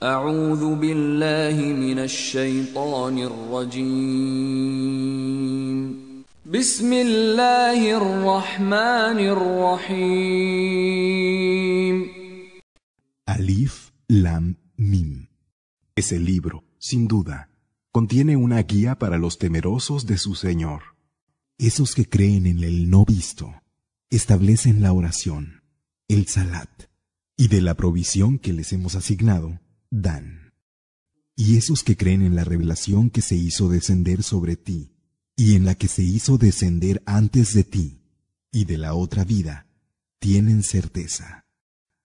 Alif Lam Mim Ese libro, sin duda, contiene una guía para los temerosos de su Señor. Esos que creen en el no visto establecen la oración, el salat, y de la provisión que les hemos asignado, dan. Y esos que creen en la revelación que se hizo descender sobre ti, y en la que se hizo descender antes de ti, y de la otra vida, tienen certeza.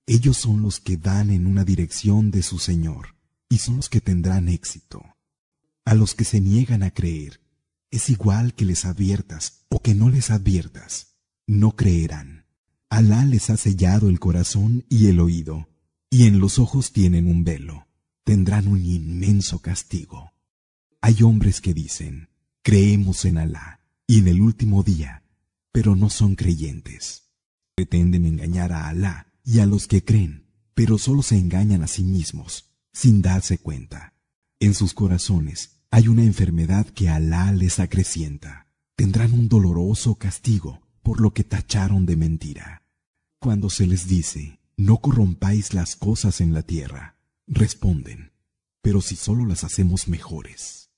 Ellos son los que dan en una dirección de su Señor, y son los que tendrán éxito. A los que se niegan a creer, es igual que les adviertas o que no les adviertas, no creerán. Alá les ha sellado el corazón y el oído y en los ojos tienen un velo, tendrán un inmenso castigo. Hay hombres que dicen, creemos en Alá y en el último día, pero no son creyentes. Pretenden engañar a Alá y a los que creen, pero solo se engañan a sí mismos, sin darse cuenta. En sus corazones hay una enfermedad que Alá les acrecienta. Tendrán un doloroso castigo por lo que tacharon de mentira. Cuando se les dice, no corrompáis las cosas en la tierra. Responden, pero si solo las hacemos mejores.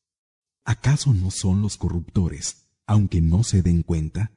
¿Acaso no son los corruptores, aunque no se den cuenta?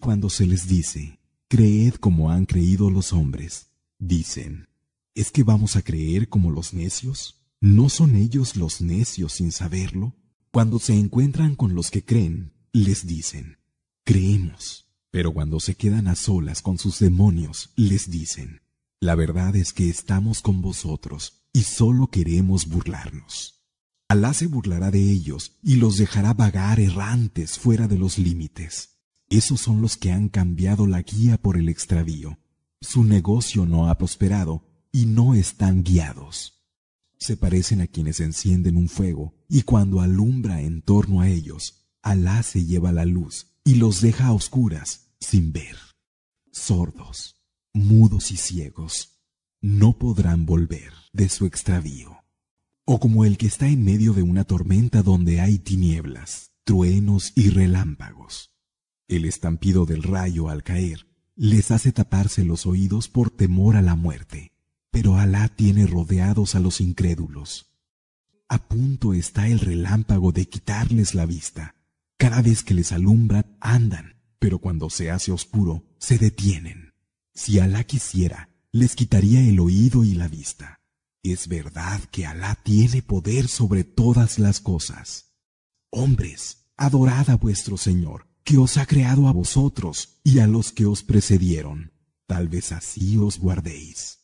Cuando se les dice, creed como han creído los hombres, dicen, ¿es que vamos a creer como los necios? ¿No son ellos los necios sin saberlo? Cuando se encuentran con los que creen, les dicen, creemos. Pero cuando se quedan a solas con sus demonios, les dicen, la verdad es que estamos con vosotros y solo queremos burlarnos. Alá se burlará de ellos y los dejará vagar errantes fuera de los límites. Esos son los que han cambiado la guía por el extravío. Su negocio no ha prosperado y no están guiados. Se parecen a quienes encienden un fuego y cuando alumbra en torno a ellos, Alá se lleva la luz y los deja a oscuras, sin ver, sordos mudos y ciegos, no podrán volver de su extravío. O como el que está en medio de una tormenta donde hay tinieblas, truenos y relámpagos. El estampido del rayo al caer les hace taparse los oídos por temor a la muerte, pero Alá tiene rodeados a los incrédulos. A punto está el relámpago de quitarles la vista. Cada vez que les alumbra, andan, pero cuando se hace oscuro, se detienen. Si Alá quisiera, les quitaría el oído y la vista. Es verdad que Alá tiene poder sobre todas las cosas. Hombres, adorad a vuestro Señor, que os ha creado a vosotros y a los que os precedieron. Tal vez así os guardéis.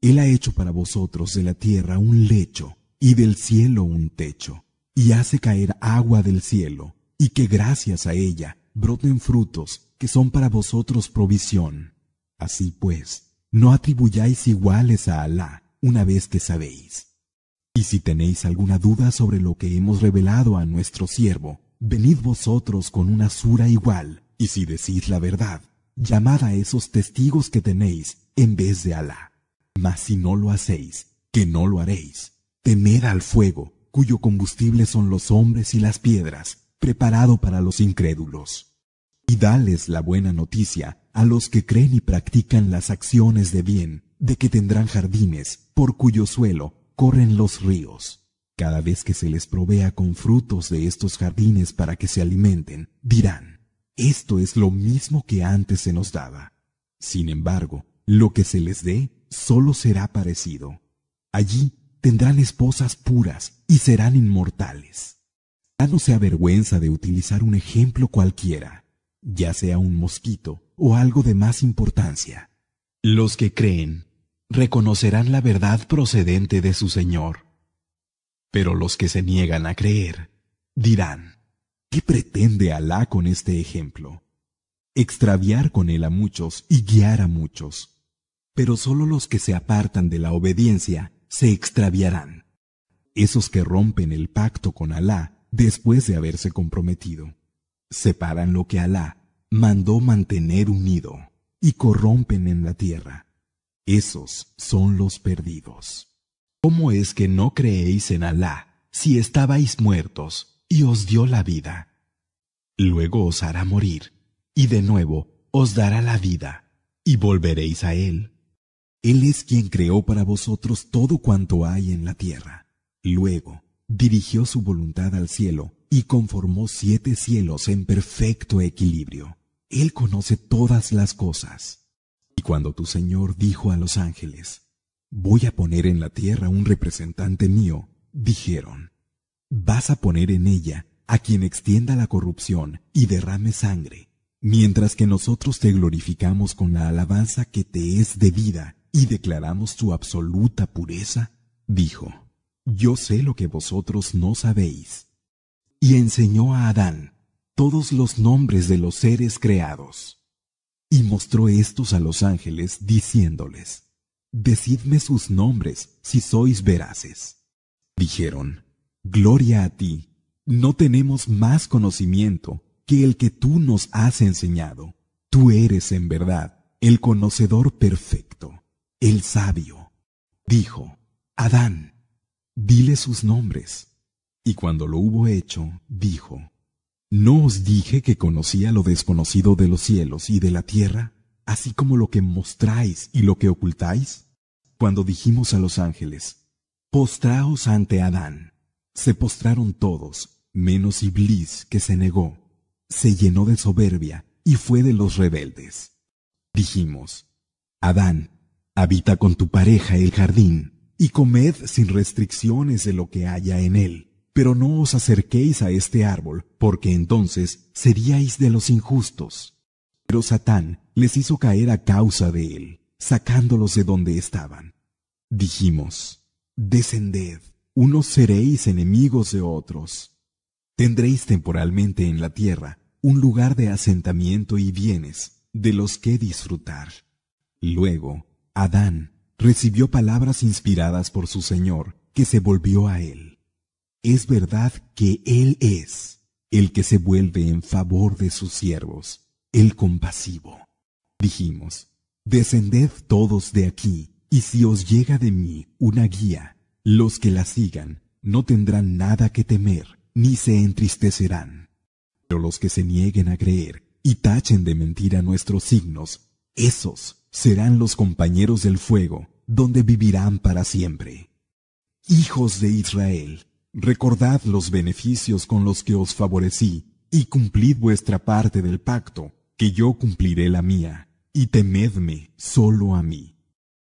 Él ha hecho para vosotros de la tierra un lecho y del cielo un techo, y hace caer agua del cielo, y que gracias a ella broten frutos que son para vosotros provisión. Así pues, no atribuyáis iguales a Alá una vez que sabéis. Y si tenéis alguna duda sobre lo que hemos revelado a nuestro siervo, venid vosotros con una sura igual, y si decís la verdad, llamad a esos testigos que tenéis en vez de Alá. Mas si no lo hacéis, que no lo haréis, temed al fuego, cuyo combustible son los hombres y las piedras, preparado para los incrédulos. Y dales la buena noticia a los que creen y practican las acciones de bien, de que tendrán jardines, por cuyo suelo corren los ríos. Cada vez que se les provea con frutos de estos jardines para que se alimenten, dirán, esto es lo mismo que antes se nos daba. Sin embargo, lo que se les dé solo será parecido. Allí tendrán esposas puras y serán inmortales. Ya no se avergüenza de utilizar un ejemplo cualquiera, ya sea un mosquito, o algo de más importancia. Los que creen reconocerán la verdad procedente de su Señor. Pero los que se niegan a creer dirán, ¿qué pretende Alá con este ejemplo? Extraviar con él a muchos y guiar a muchos. Pero sólo los que se apartan de la obediencia se extraviarán. Esos que rompen el pacto con Alá después de haberse comprometido, separan lo que Alá mandó mantener unido y corrompen en la tierra. Esos son los perdidos. ¿Cómo es que no creéis en Alá si estabais muertos y os dio la vida? Luego os hará morir y de nuevo os dará la vida y volveréis a Él. Él es quien creó para vosotros todo cuanto hay en la tierra. Luego dirigió su voluntad al cielo y conformó siete cielos en perfecto equilibrio. Él conoce todas las cosas. Y cuando tu Señor dijo a los ángeles, Voy a poner en la tierra un representante mío, dijeron, Vas a poner en ella a quien extienda la corrupción y derrame sangre, mientras que nosotros te glorificamos con la alabanza que te es debida y declaramos tu absoluta pureza, dijo, Yo sé lo que vosotros no sabéis. Y enseñó a Adán todos los nombres de los seres creados. Y mostró estos a los ángeles, diciéndoles, Decidme sus nombres, si sois veraces. Dijeron, Gloria a ti, no tenemos más conocimiento que el que tú nos has enseñado. Tú eres en verdad el conocedor perfecto, el sabio. Dijo, Adán, dile sus nombres. Y cuando lo hubo hecho, dijo, ¿No os dije que conocía lo desconocido de los cielos y de la tierra, así como lo que mostráis y lo que ocultáis? Cuando dijimos a los ángeles, Postraos ante Adán, se postraron todos, menos Iblis, que se negó, se llenó de soberbia y fue de los rebeldes. Dijimos, Adán, habita con tu pareja el jardín, y comed sin restricciones de lo que haya en él pero no os acerquéis a este árbol, porque entonces seríais de los injustos. Pero Satán les hizo caer a causa de él, sacándolos de donde estaban. Dijimos, descended, unos seréis enemigos de otros. Tendréis temporalmente en la tierra un lugar de asentamiento y bienes, de los que disfrutar. Luego, Adán recibió palabras inspiradas por su Señor, que se volvió a él. Es verdad que Él es el que se vuelve en favor de sus siervos, el compasivo. Dijimos, descended todos de aquí, y si os llega de mí una guía, los que la sigan no tendrán nada que temer, ni se entristecerán. Pero los que se nieguen a creer y tachen de mentira nuestros signos, esos serán los compañeros del fuego, donde vivirán para siempre. Hijos de Israel, Recordad los beneficios con los que os favorecí, y cumplid vuestra parte del pacto, que yo cumpliré la mía, y temedme solo a mí.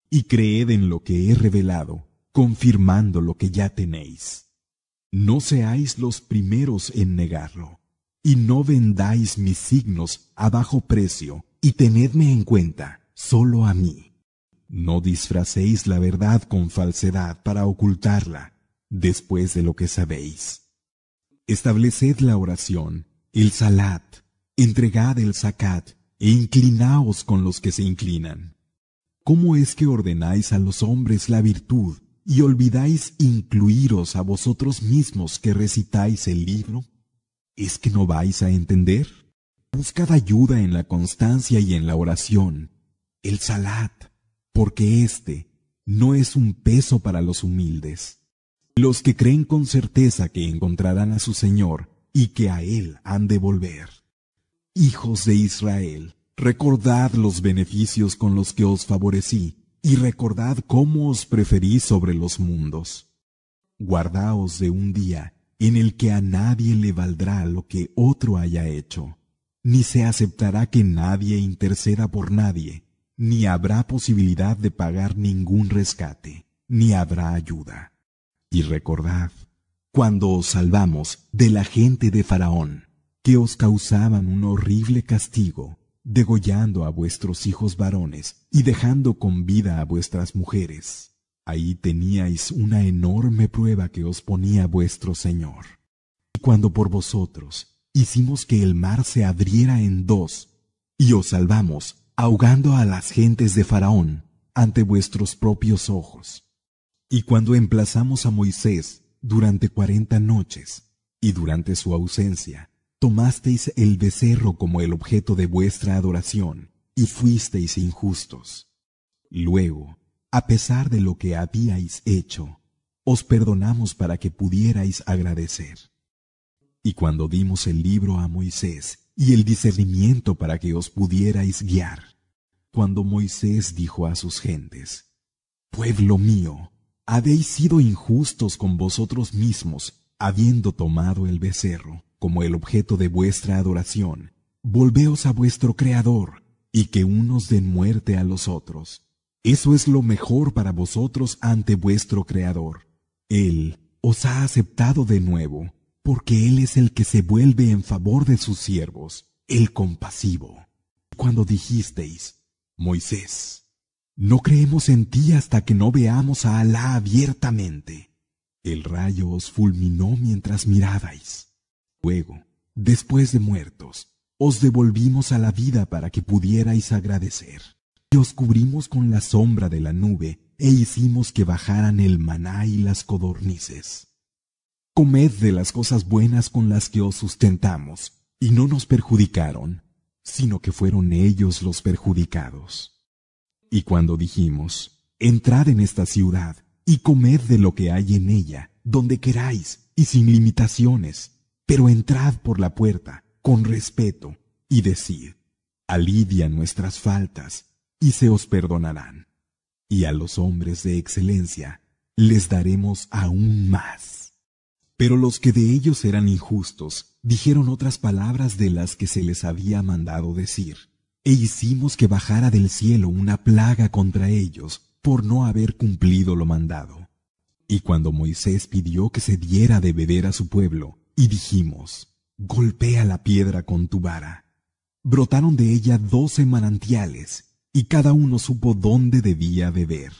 Y creed en lo que he revelado, confirmando lo que ya tenéis. No seáis los primeros en negarlo, y no vendáis mis signos a bajo precio, y tenedme en cuenta solo a mí. No disfracéis la verdad con falsedad para ocultarla después de lo que sabéis. Estableced la oración, el salat, entregad el zakat e inclinaos con los que se inclinan. ¿Cómo es que ordenáis a los hombres la virtud y olvidáis incluiros a vosotros mismos que recitáis el libro? ¿Es que no vais a entender? Buscad ayuda en la constancia y en la oración, el salat, porque éste no es un peso para los humildes los que creen con certeza que encontrarán a su Señor y que a Él han de volver. Hijos de Israel, recordad los beneficios con los que os favorecí y recordad cómo os preferí sobre los mundos. Guardaos de un día en el que a nadie le valdrá lo que otro haya hecho, ni se aceptará que nadie interceda por nadie, ni habrá posibilidad de pagar ningún rescate, ni habrá ayuda. Y recordad, cuando os salvamos de la gente de Faraón, que os causaban un horrible castigo, degollando a vuestros hijos varones y dejando con vida a vuestras mujeres. Ahí teníais una enorme prueba que os ponía vuestro Señor. Y cuando por vosotros hicimos que el mar se abriera en dos, y os salvamos ahogando a las gentes de Faraón ante vuestros propios ojos y cuando emplazamos a Moisés durante cuarenta noches, y durante su ausencia, tomasteis el becerro como el objeto de vuestra adoración, y fuisteis injustos. Luego, a pesar de lo que habíais hecho, os perdonamos para que pudierais agradecer. Y cuando dimos el libro a Moisés, y el discernimiento para que os pudierais guiar, cuando Moisés dijo a sus gentes, Pueblo mío, habéis sido injustos con vosotros mismos, habiendo tomado el becerro como el objeto de vuestra adoración. Volveos a vuestro Creador, y que unos den muerte a los otros. Eso es lo mejor para vosotros ante vuestro Creador. Él os ha aceptado de nuevo, porque Él es el que se vuelve en favor de sus siervos, el compasivo. Cuando dijisteis, Moisés, no creemos en ti hasta que no veamos a Alá abiertamente. El rayo os fulminó mientras mirabais. Luego, después de muertos, os devolvimos a la vida para que pudierais agradecer. Y os cubrimos con la sombra de la nube e hicimos que bajaran el maná y las codornices. Comed de las cosas buenas con las que os sustentamos, y no nos perjudicaron, sino que fueron ellos los perjudicados. Y cuando dijimos, entrad en esta ciudad y comed de lo que hay en ella, donde queráis y sin limitaciones, pero entrad por la puerta con respeto y decid, alivia nuestras faltas y se os perdonarán. Y a los hombres de excelencia les daremos aún más. Pero los que de ellos eran injustos dijeron otras palabras de las que se les había mandado decir e hicimos que bajara del cielo una plaga contra ellos por no haber cumplido lo mandado. Y cuando Moisés pidió que se diera de beber a su pueblo, y dijimos, Golpea la piedra con tu vara. Brotaron de ella doce manantiales, y cada uno supo dónde debía beber.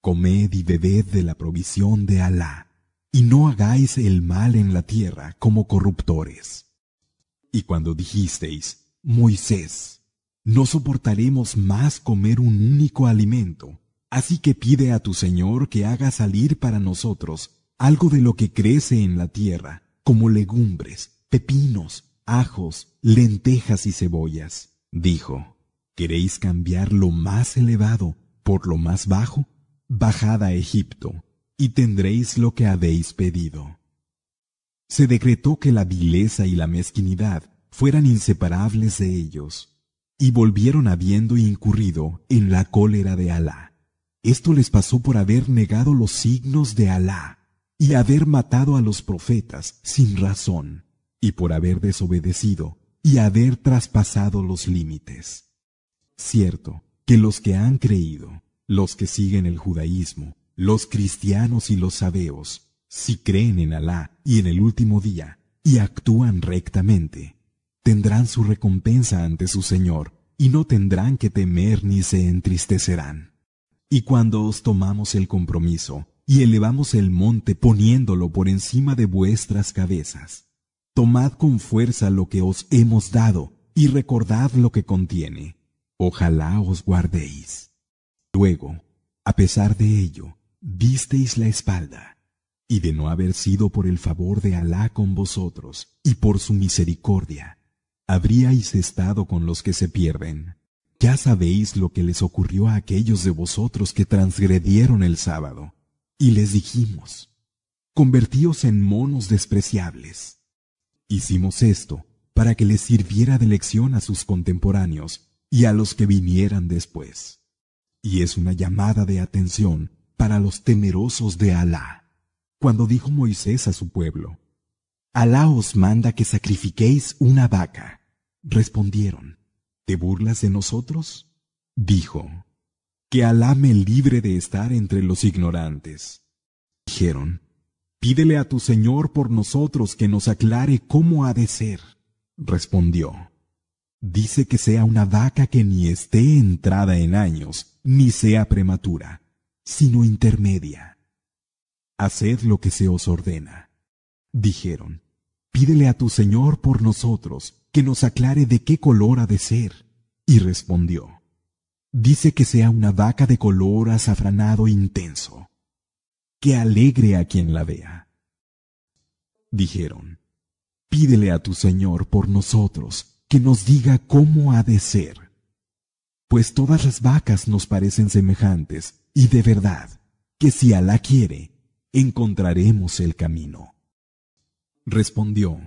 Comed y bebed de la provisión de Alá, y no hagáis el mal en la tierra como corruptores. Y cuando dijisteis, Moisés, no soportaremos más comer un único alimento. Así que pide a tu Señor que haga salir para nosotros algo de lo que crece en la tierra, como legumbres, pepinos, ajos, lentejas y cebollas. Dijo, ¿queréis cambiar lo más elevado por lo más bajo? Bajad a Egipto, y tendréis lo que habéis pedido. Se decretó que la vileza y la mezquinidad fueran inseparables de ellos y volvieron habiendo incurrido en la cólera de Alá. Esto les pasó por haber negado los signos de Alá y haber matado a los profetas sin razón, y por haber desobedecido y haber traspasado los límites. Cierto que los que han creído, los que siguen el judaísmo, los cristianos y los sabeos, si creen en Alá y en el último día, y actúan rectamente, tendrán su recompensa ante su Señor, y no tendrán que temer ni se entristecerán. Y cuando os tomamos el compromiso, y elevamos el monte poniéndolo por encima de vuestras cabezas, tomad con fuerza lo que os hemos dado, y recordad lo que contiene. Ojalá os guardéis. Luego, a pesar de ello, visteis la espalda, y de no haber sido por el favor de Alá con vosotros, y por su misericordia, habríais estado con los que se pierden. Ya sabéis lo que les ocurrió a aquellos de vosotros que transgredieron el sábado, y les dijimos, convertíos en monos despreciables. Hicimos esto para que les sirviera de lección a sus contemporáneos y a los que vinieran después. Y es una llamada de atención para los temerosos de Alá. Cuando dijo Moisés a su pueblo, Alá os manda que sacrifiquéis una vaca. Respondieron, ¿te burlas de nosotros? Dijo, que Alá me libre de estar entre los ignorantes. Dijeron, pídele a tu Señor por nosotros que nos aclare cómo ha de ser. Respondió, dice que sea una vaca que ni esté entrada en años, ni sea prematura, sino intermedia. Haced lo que se os ordena. Dijeron, pídele a tu Señor por nosotros que nos aclare de qué color ha de ser. Y respondió, dice que sea una vaca de color azafranado intenso, que alegre a quien la vea. Dijeron, pídele a tu Señor por nosotros que nos diga cómo ha de ser, pues todas las vacas nos parecen semejantes, y de verdad, que si Alá quiere, encontraremos el camino. Respondió,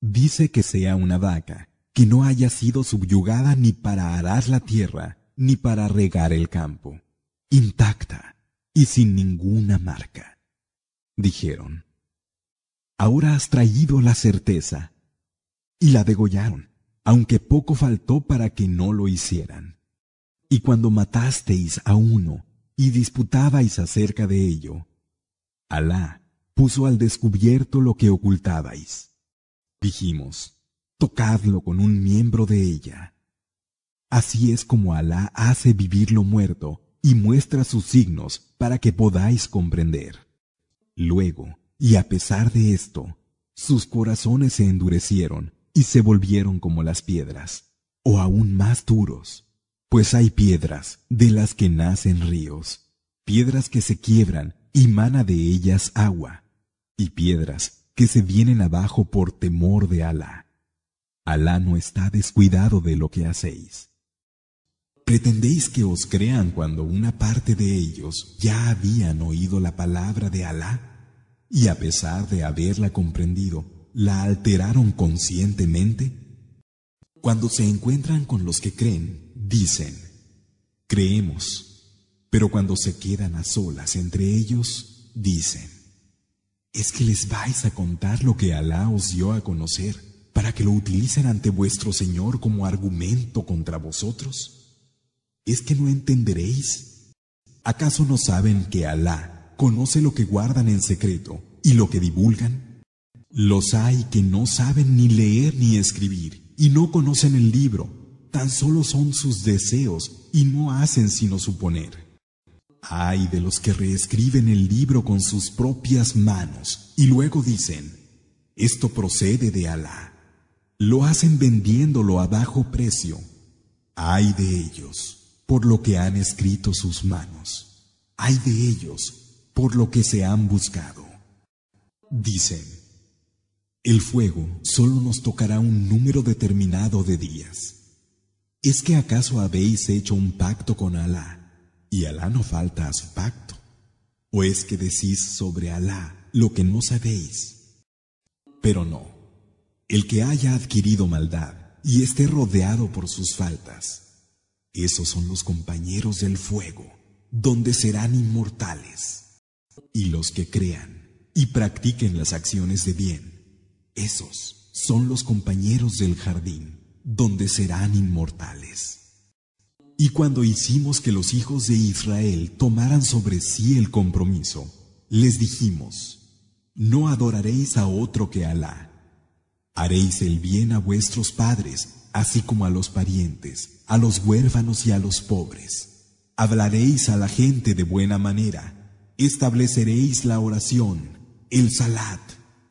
Dice que sea una vaca, que no haya sido subyugada ni para arar la tierra, ni para regar el campo, intacta y sin ninguna marca. Dijeron, Ahora has traído la certeza. Y la degollaron, aunque poco faltó para que no lo hicieran. Y cuando matasteis a uno y disputabais acerca de ello, Alá puso al descubierto lo que ocultabais. Dijimos, tocadlo con un miembro de ella. Así es como Alá hace vivir lo muerto y muestra sus signos para que podáis comprender. Luego, y a pesar de esto, sus corazones se endurecieron y se volvieron como las piedras, o aún más duros, pues hay piedras de las que nacen ríos, piedras que se quiebran y mana de ellas agua y piedras que se vienen abajo por temor de Alá. Alá no está descuidado de lo que hacéis. ¿Pretendéis que os crean cuando una parte de ellos ya habían oído la palabra de Alá? Y a pesar de haberla comprendido, ¿la alteraron conscientemente? Cuando se encuentran con los que creen, dicen, creemos. Pero cuando se quedan a solas entre ellos, dicen, es que les vais a contar lo que Alá os dio a conocer para que lo utilicen ante vuestro Señor como argumento contra vosotros? ¿Es que no entenderéis? ¿Acaso no saben que Alá conoce lo que guardan en secreto y lo que divulgan? Los hay que no saben ni leer ni escribir y no conocen el libro, tan solo son sus deseos y no hacen sino suponer. Ay de los que reescriben el libro con sus propias manos y luego dicen, esto procede de Alá. Lo hacen vendiéndolo a bajo precio. Ay de ellos por lo que han escrito sus manos. Ay de ellos por lo que se han buscado. Dicen, el fuego solo nos tocará un número determinado de días. ¿Es que acaso habéis hecho un pacto con Alá? y Alá no falta a su pacto. ¿O es pues que decís sobre Alá lo que no sabéis? Pero no, el que haya adquirido maldad y esté rodeado por sus faltas, esos son los compañeros del fuego, donde serán inmortales. Y los que crean y practiquen las acciones de bien, esos son los compañeros del jardín, donde serán inmortales. Y cuando hicimos que los hijos de Israel tomaran sobre sí el compromiso, les dijimos, no adoraréis a otro que Alá. Haréis el bien a vuestros padres, así como a los parientes, a los huérfanos y a los pobres. Hablaréis a la gente de buena manera, estableceréis la oración, el salat,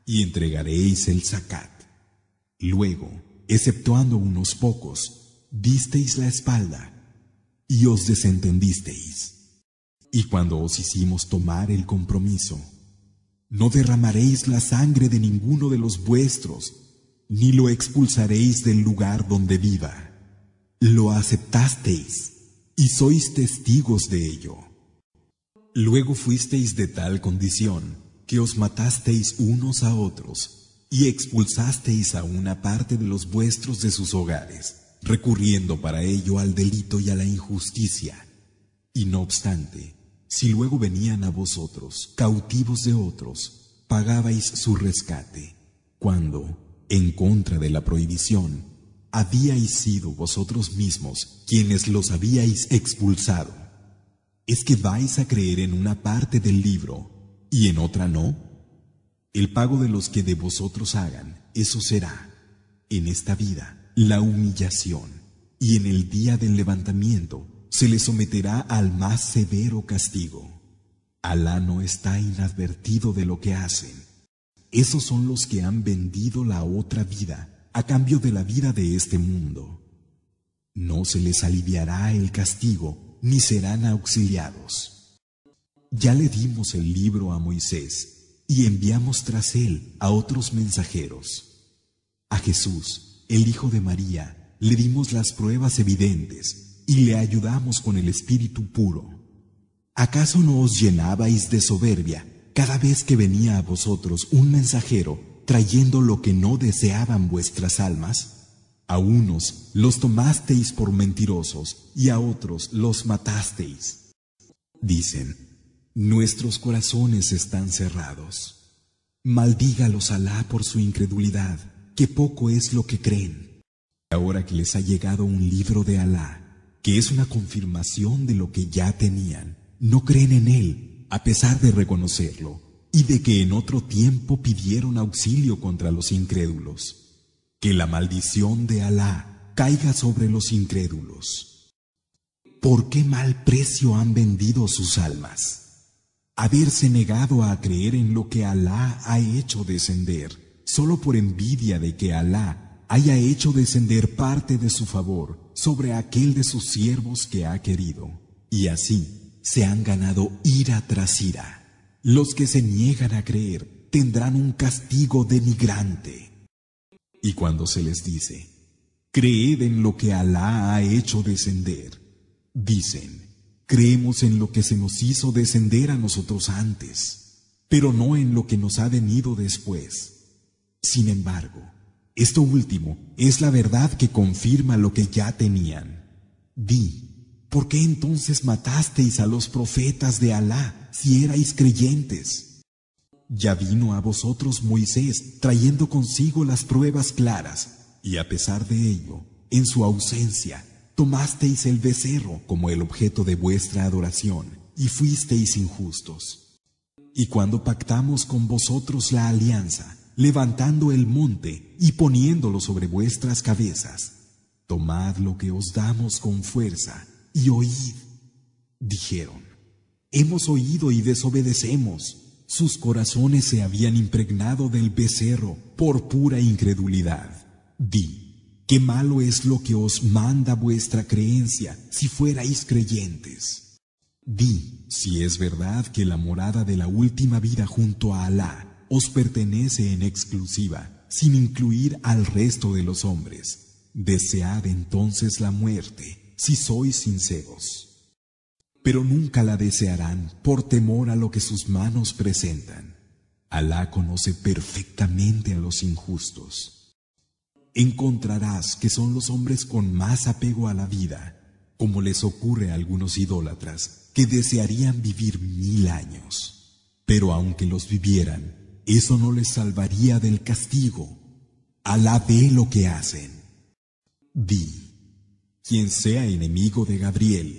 y entregaréis el zakat. Luego, exceptuando unos pocos, disteis la espalda, y os desentendisteis. Y cuando os hicimos tomar el compromiso, no derramaréis la sangre de ninguno de los vuestros, ni lo expulsaréis del lugar donde viva. Lo aceptasteis y sois testigos de ello. Luego fuisteis de tal condición que os matasteis unos a otros y expulsasteis a una parte de los vuestros de sus hogares recurriendo para ello al delito y a la injusticia. Y no obstante, si luego venían a vosotros, cautivos de otros, pagabais su rescate, cuando, en contra de la prohibición, habíais sido vosotros mismos quienes los habíais expulsado. ¿Es que vais a creer en una parte del libro y en otra no? El pago de los que de vosotros hagan, eso será, en esta vida la humillación, y en el día del levantamiento se le someterá al más severo castigo. Alá no está inadvertido de lo que hacen. Esos son los que han vendido la otra vida a cambio de la vida de este mundo. No se les aliviará el castigo ni serán auxiliados. Ya le dimos el libro a Moisés y enviamos tras él a otros mensajeros. A Jesús el Hijo de María, le dimos las pruebas evidentes y le ayudamos con el espíritu puro. ¿Acaso no os llenabais de soberbia cada vez que venía a vosotros un mensajero trayendo lo que no deseaban vuestras almas? A unos los tomasteis por mentirosos y a otros los matasteis. Dicen, nuestros corazones están cerrados. Maldígalos Alá por su incredulidad que poco es lo que creen. Ahora que les ha llegado un libro de Alá, que es una confirmación de lo que ya tenían, no creen en él, a pesar de reconocerlo, y de que en otro tiempo pidieron auxilio contra los incrédulos. Que la maldición de Alá caiga sobre los incrédulos. ¿Por qué mal precio han vendido sus almas? Haberse negado a creer en lo que Alá ha hecho descender solo por envidia de que Alá haya hecho descender parte de su favor sobre aquel de sus siervos que ha querido. Y así se han ganado ira tras ira. Los que se niegan a creer tendrán un castigo denigrante. Y cuando se les dice, creed en lo que Alá ha hecho descender, dicen, creemos en lo que se nos hizo descender a nosotros antes, pero no en lo que nos ha venido después. Sin embargo, esto último es la verdad que confirma lo que ya tenían. Di, ¿por qué entonces matasteis a los profetas de Alá si erais creyentes? Ya vino a vosotros Moisés trayendo consigo las pruebas claras, y a pesar de ello, en su ausencia, tomasteis el becerro como el objeto de vuestra adoración, y fuisteis injustos. Y cuando pactamos con vosotros la alianza, levantando el monte y poniéndolo sobre vuestras cabezas. Tomad lo que os damos con fuerza y oíd. Dijeron, hemos oído y desobedecemos. Sus corazones se habían impregnado del becerro por pura incredulidad. Di, qué malo es lo que os manda vuestra creencia si fuerais creyentes. Di, si es verdad que la morada de la última vida junto a Alá os pertenece en exclusiva, sin incluir al resto de los hombres. Desead entonces la muerte, si sois sinceros. Pero nunca la desearán por temor a lo que sus manos presentan. Alá conoce perfectamente a los injustos. Encontrarás que son los hombres con más apego a la vida, como les ocurre a algunos idólatras que desearían vivir mil años. Pero aunque los vivieran, eso no les salvaría del castigo. Alá ve lo que hacen. Di, quien sea enemigo de Gabriel,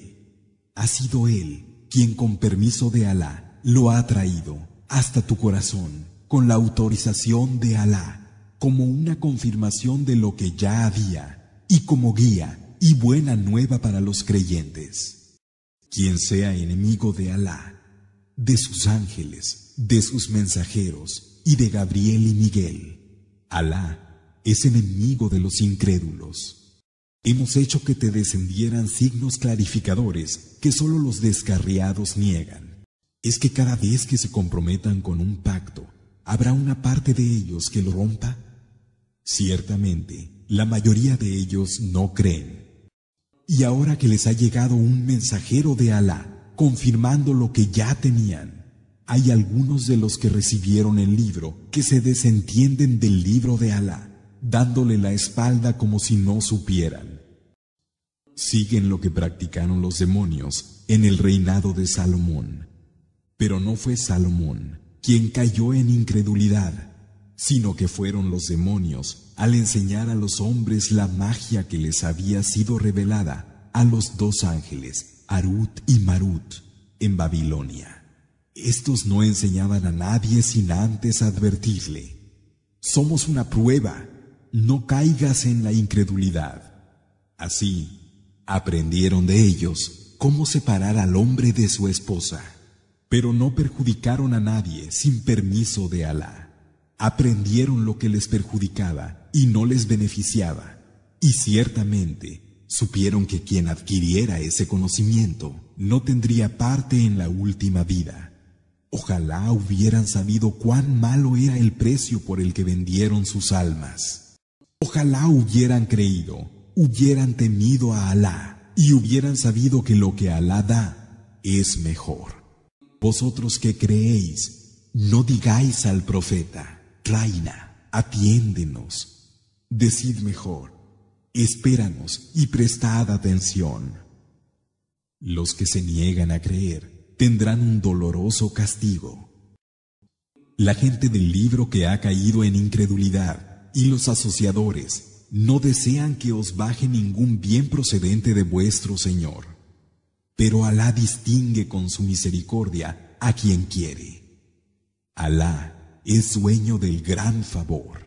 ha sido él quien con permiso de Alá lo ha traído hasta tu corazón con la autorización de Alá, como una confirmación de lo que ya había y como guía y buena nueva para los creyentes. Quien sea enemigo de Alá, de sus ángeles, de sus mensajeros y de Gabriel y Miguel. Alá es enemigo de los incrédulos. Hemos hecho que te descendieran signos clarificadores que solo los descarriados niegan. Es que cada vez que se comprometan con un pacto, ¿habrá una parte de ellos que lo rompa? Ciertamente, la mayoría de ellos no creen. Y ahora que les ha llegado un mensajero de Alá, confirmando lo que ya tenían, hay algunos de los que recibieron el libro que se desentienden del libro de Alá, dándole la espalda como si no supieran. Siguen lo que practicaron los demonios en el reinado de Salomón. Pero no fue Salomón quien cayó en incredulidad, sino que fueron los demonios al enseñar a los hombres la magia que les había sido revelada a los dos ángeles, Arut y Marut, en Babilonia. Estos no enseñaban a nadie sin antes advertirle. Somos una prueba, no caigas en la incredulidad. Así, aprendieron de ellos cómo separar al hombre de su esposa, pero no perjudicaron a nadie sin permiso de Alá. Aprendieron lo que les perjudicaba y no les beneficiaba, y ciertamente supieron que quien adquiriera ese conocimiento no tendría parte en la última vida. Ojalá hubieran sabido cuán malo era el precio por el que vendieron sus almas. Ojalá hubieran creído, hubieran temido a Alá y hubieran sabido que lo que Alá da es mejor. Vosotros que creéis, no digáis al profeta, Reina, atiéndenos. Decid mejor, espéranos y prestad atención. Los que se niegan a creer, tendrán un doloroso castigo. La gente del libro que ha caído en incredulidad y los asociadores no desean que os baje ningún bien procedente de vuestro Señor. Pero Alá distingue con su misericordia a quien quiere. Alá es dueño del gran favor.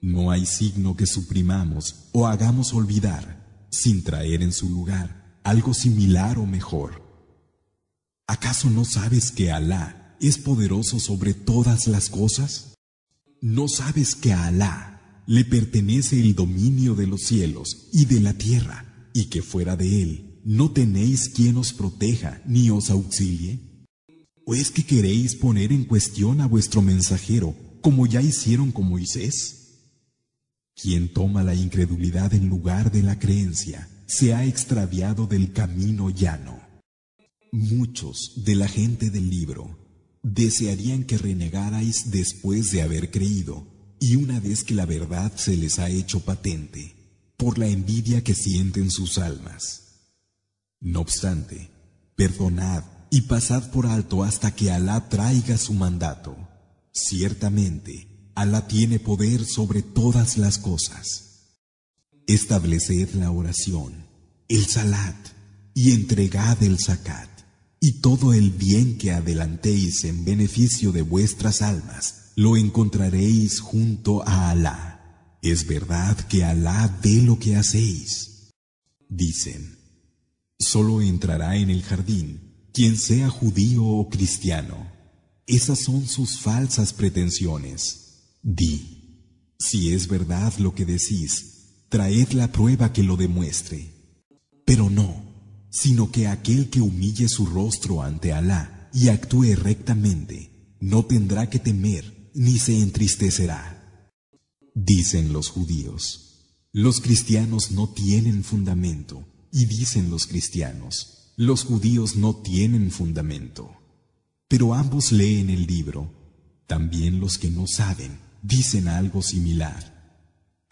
No hay signo que suprimamos o hagamos olvidar sin traer en su lugar algo similar o mejor. ¿Acaso no sabes que Alá es poderoso sobre todas las cosas? ¿No sabes que a Alá le pertenece el dominio de los cielos y de la tierra, y que fuera de él no tenéis quien os proteja ni os auxilie? ¿O es que queréis poner en cuestión a vuestro mensajero, como ya hicieron con Moisés? Quien toma la incredulidad en lugar de la creencia, se ha extraviado del camino llano. Muchos de la gente del libro desearían que renegarais después de haber creído y una vez que la verdad se les ha hecho patente por la envidia que sienten sus almas. No obstante, perdonad y pasad por alto hasta que Alá traiga su mandato. Ciertamente, Alá tiene poder sobre todas las cosas. Estableced la oración, el salat y entregad el zakat. Y todo el bien que adelantéis en beneficio de vuestras almas, lo encontraréis junto a Alá. Es verdad que Alá ve lo que hacéis. Dicen, solo entrará en el jardín quien sea judío o cristiano. Esas son sus falsas pretensiones. Di, si es verdad lo que decís, traed la prueba que lo demuestre. Pero no sino que aquel que humille su rostro ante Alá y actúe rectamente, no tendrá que temer ni se entristecerá. Dicen los judíos, los cristianos no tienen fundamento, y dicen los cristianos, los judíos no tienen fundamento. Pero ambos leen el libro, también los que no saben dicen algo similar.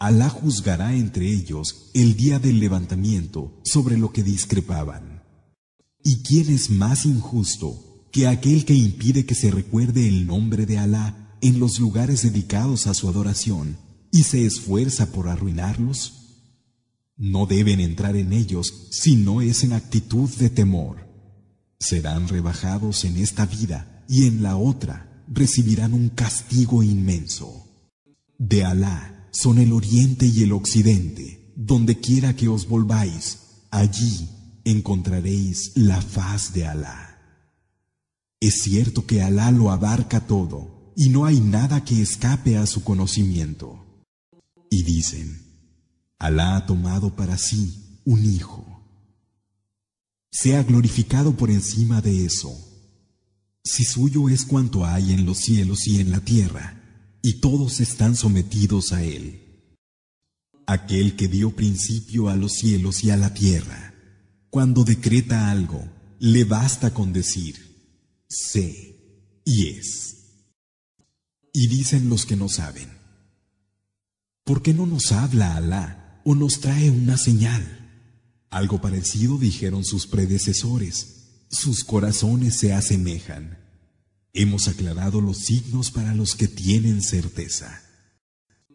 Alá juzgará entre ellos el día del levantamiento sobre lo que discrepaban. ¿Y quién es más injusto que aquel que impide que se recuerde el nombre de Alá en los lugares dedicados a su adoración y se esfuerza por arruinarlos? No deben entrar en ellos si no es en actitud de temor. Serán rebajados en esta vida y en la otra recibirán un castigo inmenso. De Alá son el oriente y el occidente. Donde quiera que os volváis, allí encontraréis la faz de Alá. Es cierto que Alá lo abarca todo, y no hay nada que escape a su conocimiento. Y dicen, Alá ha tomado para sí un hijo. Sea glorificado por encima de eso. Si suyo es cuanto hay en los cielos y en la tierra, y todos están sometidos a Él. Aquel que dio principio a los cielos y a la tierra, cuando decreta algo, le basta con decir, sé y es. Y dicen los que no saben, ¿por qué no nos habla Alá o nos trae una señal? Algo parecido dijeron sus predecesores, sus corazones se asemejan. Hemos aclarado los signos para los que tienen certeza.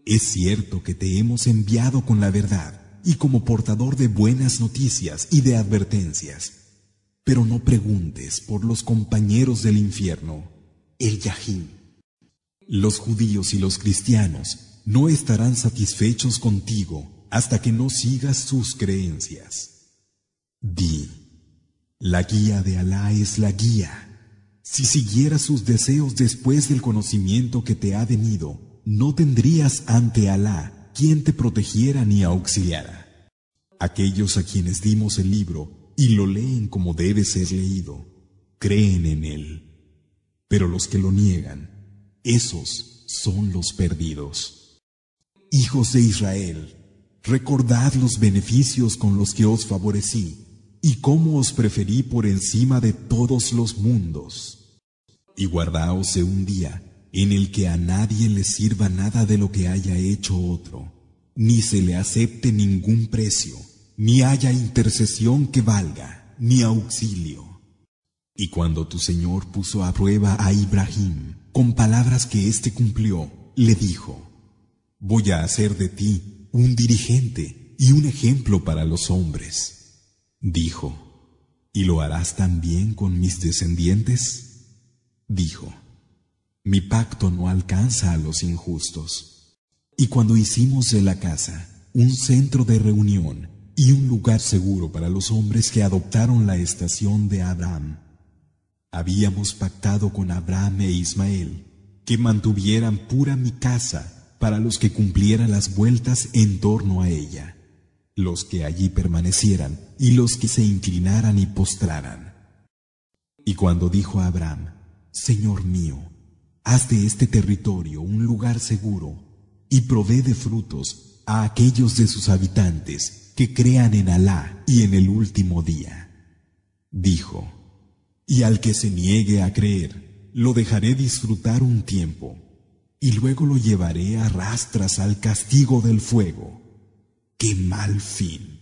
Es cierto que te hemos enviado con la verdad y como portador de buenas noticias y de advertencias. Pero no preguntes por los compañeros del infierno, el Yahim. Los judíos y los cristianos no estarán satisfechos contigo hasta que no sigas sus creencias. Di, la guía de Alá es la guía. Si siguieras sus deseos después del conocimiento que te ha venido, no tendrías ante Alá quien te protegiera ni auxiliara. Aquellos a quienes dimos el libro y lo leen como debe ser leído, creen en él. Pero los que lo niegan, esos son los perdidos. Hijos de Israel, recordad los beneficios con los que os favorecí y cómo os preferí por encima de todos los mundos. Y guardaos un día en el que a nadie le sirva nada de lo que haya hecho otro, ni se le acepte ningún precio, ni haya intercesión que valga, ni auxilio. Y cuando tu Señor puso a prueba a Ibrahim, con palabras que éste cumplió, le dijo, Voy a hacer de ti un dirigente y un ejemplo para los hombres. Dijo, ¿y lo harás también con mis descendientes? Dijo, mi pacto no alcanza a los injustos. Y cuando hicimos de la casa un centro de reunión y un lugar seguro para los hombres que adoptaron la estación de Abraham, habíamos pactado con Abraham e Ismael que mantuvieran pura mi casa para los que cumplieran las vueltas en torno a ella, los que allí permanecieran y los que se inclinaran y postraran. Y cuando dijo a Abraham, Señor mío, haz de este territorio un lugar seguro y provee de frutos a aquellos de sus habitantes que crean en Alá y en el último día. Dijo, y al que se niegue a creer, lo dejaré disfrutar un tiempo, y luego lo llevaré a rastras al castigo del fuego. ¡Qué mal fin!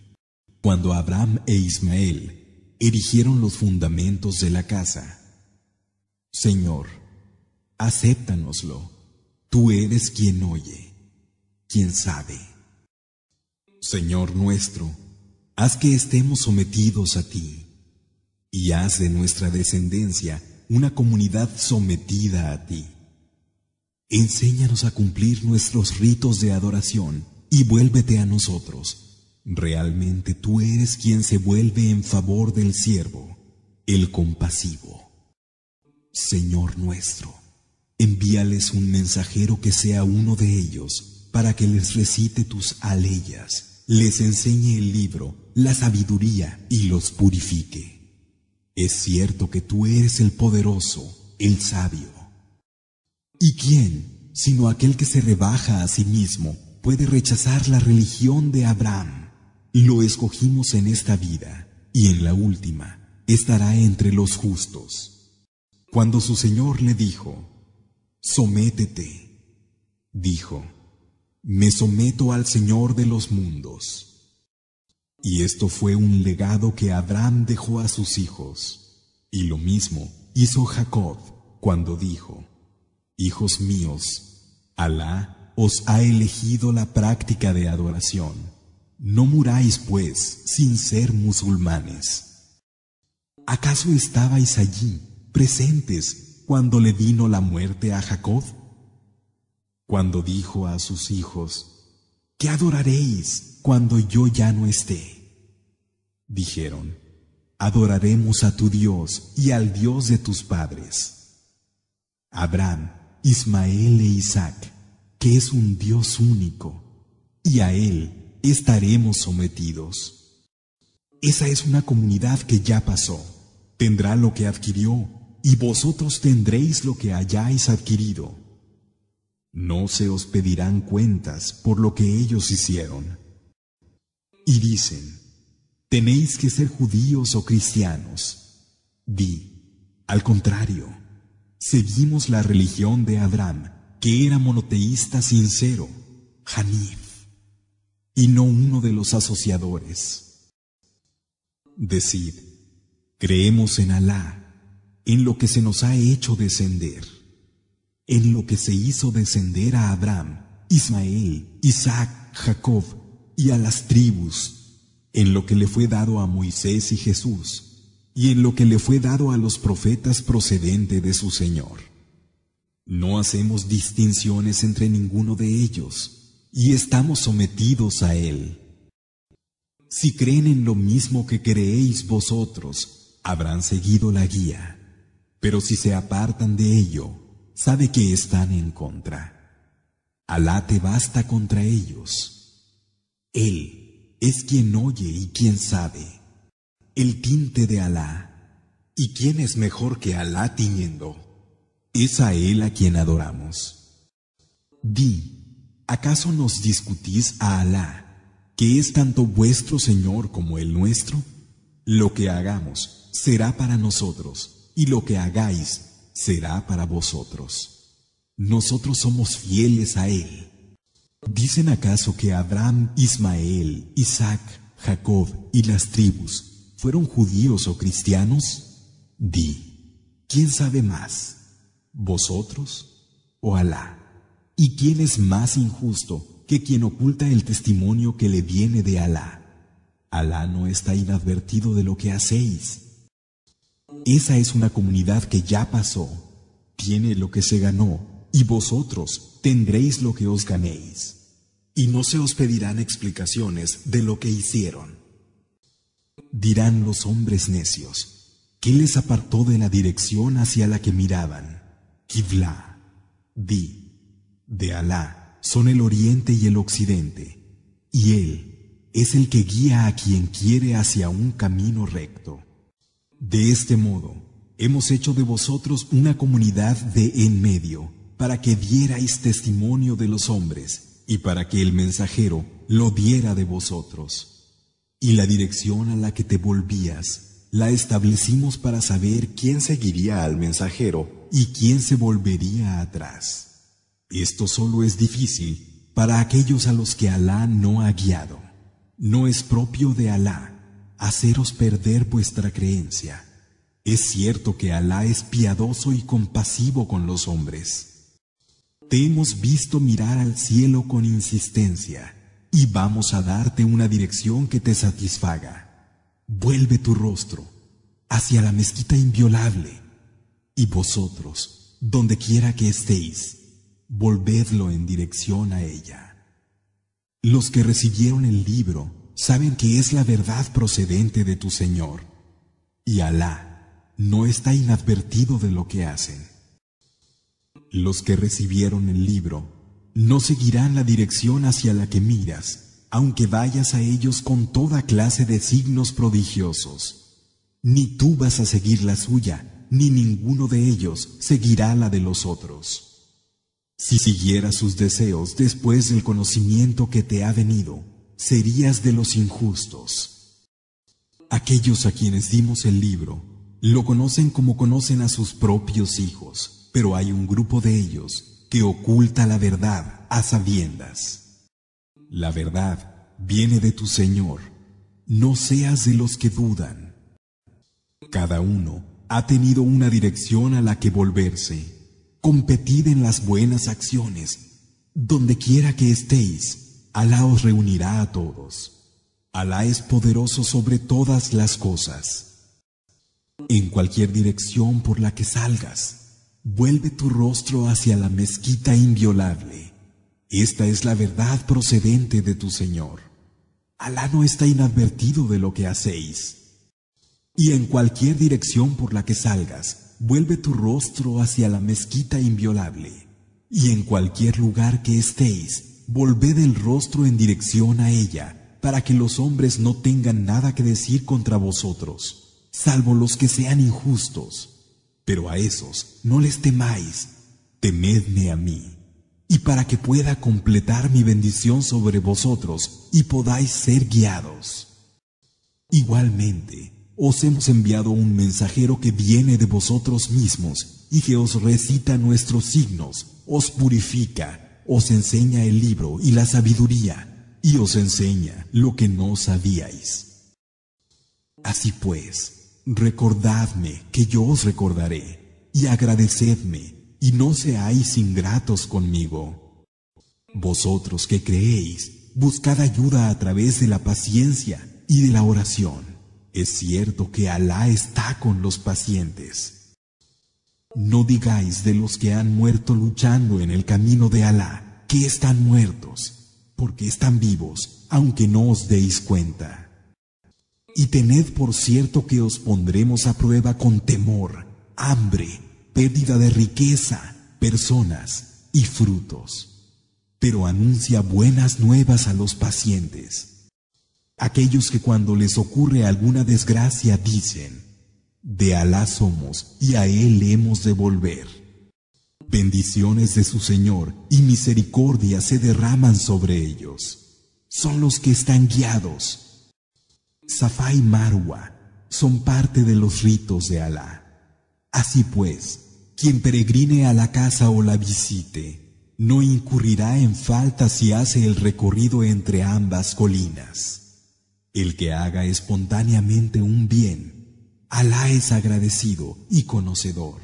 Cuando Abraham e Ismael erigieron los fundamentos de la casa, Señor, acéptanoslo. Tú eres quien oye, quien sabe. Señor nuestro, haz que estemos sometidos a ti, y haz de nuestra descendencia una comunidad sometida a ti. Enséñanos a cumplir nuestros ritos de adoración y vuélvete a nosotros. Realmente tú eres quien se vuelve en favor del siervo, el compasivo. Señor nuestro, envíales un mensajero que sea uno de ellos, para que les recite tus aleyas, les enseñe el libro, la sabiduría y los purifique. Es cierto que tú eres el poderoso, el sabio. ¿Y quién, sino aquel que se rebaja a sí mismo, puede rechazar la religión de Abraham? Lo escogimos en esta vida, y en la última estará entre los justos. Cuando su Señor le dijo, Sométete, dijo, Me someto al Señor de los mundos. Y esto fue un legado que Abraham dejó a sus hijos. Y lo mismo hizo Jacob cuando dijo, Hijos míos, Alá os ha elegido la práctica de adoración. No muráis pues sin ser musulmanes. ¿Acaso estabais allí? presentes cuando le vino la muerte a Jacob? Cuando dijo a sus hijos, ¿qué adoraréis cuando yo ya no esté? Dijeron, adoraremos a tu Dios y al Dios de tus padres. Abraham, Ismael e Isaac, que es un Dios único, y a Él estaremos sometidos. Esa es una comunidad que ya pasó, tendrá lo que adquirió y vosotros tendréis lo que hayáis adquirido. No se os pedirán cuentas por lo que ellos hicieron. Y dicen, tenéis que ser judíos o cristianos. Di, al contrario, seguimos la religión de Abraham, que era monoteísta sincero, Hanif, y no uno de los asociadores. Decid, creemos en Alá en lo que se nos ha hecho descender, en lo que se hizo descender a Abraham, Ismael, Isaac, Jacob y a las tribus, en lo que le fue dado a Moisés y Jesús, y en lo que le fue dado a los profetas procedente de su Señor. No hacemos distinciones entre ninguno de ellos, y estamos sometidos a Él. Si creen en lo mismo que creéis vosotros, habrán seguido la guía. Pero si se apartan de ello, sabe que están en contra. Alá te basta contra ellos. Él es quien oye y quien sabe. El tinte de Alá. ¿Y quién es mejor que Alá tiñendo? Es a Él a quien adoramos. Di, ¿acaso nos discutís a Alá, que es tanto vuestro Señor como el nuestro? Lo que hagamos será para nosotros y lo que hagáis será para vosotros. Nosotros somos fieles a Él. ¿Dicen acaso que Abraham, Ismael, Isaac, Jacob y las tribus fueron judíos o cristianos? Di, ¿quién sabe más? ¿Vosotros o Alá? ¿Y quién es más injusto que quien oculta el testimonio que le viene de Alá? Alá no está inadvertido de lo que hacéis. Esa es una comunidad que ya pasó. Tiene lo que se ganó, y vosotros tendréis lo que os ganéis. Y no se os pedirán explicaciones de lo que hicieron. Dirán los hombres necios, ¿qué les apartó de la dirección hacia la que miraban? Kibla, di, de Alá son el oriente y el occidente, y Él es el que guía a quien quiere hacia un camino recto. De este modo, hemos hecho de vosotros una comunidad de en medio, para que dierais testimonio de los hombres, y para que el mensajero lo diera de vosotros. Y la dirección a la que te volvías, la establecimos para saber quién seguiría al mensajero y quién se volvería atrás. Esto solo es difícil para aquellos a los que Alá no ha guiado. No es propio de Alá haceros perder vuestra creencia. Es cierto que Alá es piadoso y compasivo con los hombres. Te hemos visto mirar al cielo con insistencia y vamos a darte una dirección que te satisfaga. Vuelve tu rostro hacia la mezquita inviolable y vosotros, donde quiera que estéis, volvedlo en dirección a ella. Los que recibieron el libro saben que es la verdad procedente de tu Señor, y Alá no está inadvertido de lo que hacen. Los que recibieron el libro no seguirán la dirección hacia la que miras, aunque vayas a ellos con toda clase de signos prodigiosos. Ni tú vas a seguir la suya, ni ninguno de ellos seguirá la de los otros. Si siguiera sus deseos después del conocimiento que te ha venido, serías de los injustos. Aquellos a quienes dimos el libro lo conocen como conocen a sus propios hijos, pero hay un grupo de ellos que oculta la verdad a sabiendas. La verdad viene de tu Señor, no seas de los que dudan. Cada uno ha tenido una dirección a la que volverse. Competid en las buenas acciones, donde quiera que estéis Alá os reunirá a todos. Alá es poderoso sobre todas las cosas. En cualquier dirección por la que salgas, vuelve tu rostro hacia la mezquita inviolable. Esta es la verdad procedente de tu Señor. Alá no está inadvertido de lo que hacéis. Y en cualquier dirección por la que salgas, vuelve tu rostro hacia la mezquita inviolable. Y en cualquier lugar que estéis, Volved el rostro en dirección a ella, para que los hombres no tengan nada que decir contra vosotros, salvo los que sean injustos. Pero a esos no les temáis, temedme a mí, y para que pueda completar mi bendición sobre vosotros y podáis ser guiados. Igualmente, os hemos enviado un mensajero que viene de vosotros mismos y que os recita nuestros signos, os purifica, os enseña el libro y la sabiduría, y os enseña lo que no sabíais. Así pues, recordadme que yo os recordaré, y agradecedme, y no seáis ingratos conmigo. Vosotros que creéis, buscad ayuda a través de la paciencia y de la oración. Es cierto que Alá está con los pacientes. No digáis de los que han muerto luchando en el camino de Alá que están muertos, porque están vivos, aunque no os deis cuenta. Y tened por cierto que os pondremos a prueba con temor, hambre, pérdida de riqueza, personas y frutos. Pero anuncia buenas nuevas a los pacientes. Aquellos que cuando les ocurre alguna desgracia dicen, de Alá somos y a Él hemos de volver. Bendiciones de su Señor y misericordia se derraman sobre ellos. Son los que están guiados. Safá y Marwa son parte de los ritos de Alá. Así pues, quien peregrine a la casa o la visite, no incurrirá en falta si hace el recorrido entre ambas colinas. El que haga espontáneamente un bien, Alá es agradecido y conocedor.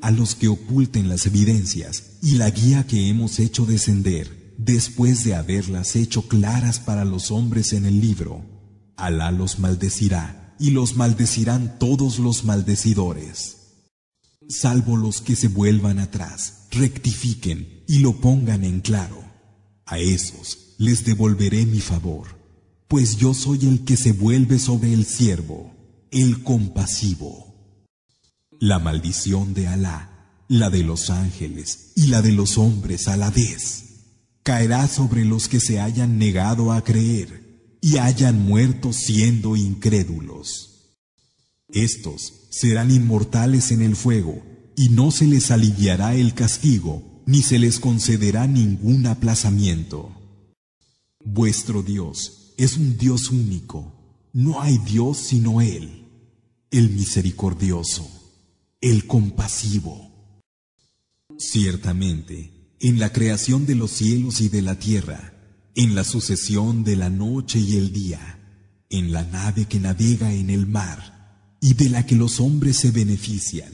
A los que oculten las evidencias y la guía que hemos hecho descender después de haberlas hecho claras para los hombres en el libro, Alá los maldecirá y los maldecirán todos los maldecidores, salvo los que se vuelvan atrás, rectifiquen y lo pongan en claro. A esos les devolveré mi favor, pues yo soy el que se vuelve sobre el siervo el compasivo. La maldición de Alá, la de los ángeles y la de los hombres a la vez, caerá sobre los que se hayan negado a creer y hayan muerto siendo incrédulos. Estos serán inmortales en el fuego y no se les aliviará el castigo ni se les concederá ningún aplazamiento. Vuestro Dios es un Dios único, no hay Dios sino Él el misericordioso, el compasivo. Ciertamente, en la creación de los cielos y de la tierra, en la sucesión de la noche y el día, en la nave que navega en el mar y de la que los hombres se benefician,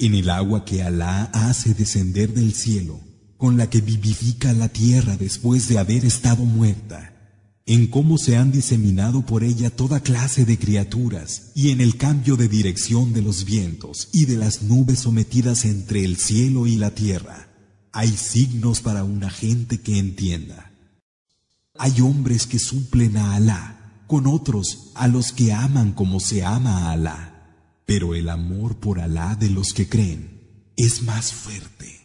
en el agua que Alá hace descender del cielo, con la que vivifica la tierra después de haber estado muerta en cómo se han diseminado por ella toda clase de criaturas y en el cambio de dirección de los vientos y de las nubes sometidas entre el cielo y la tierra. Hay signos para una gente que entienda. Hay hombres que suplen a Alá con otros a los que aman como se ama a Alá, pero el amor por Alá de los que creen es más fuerte.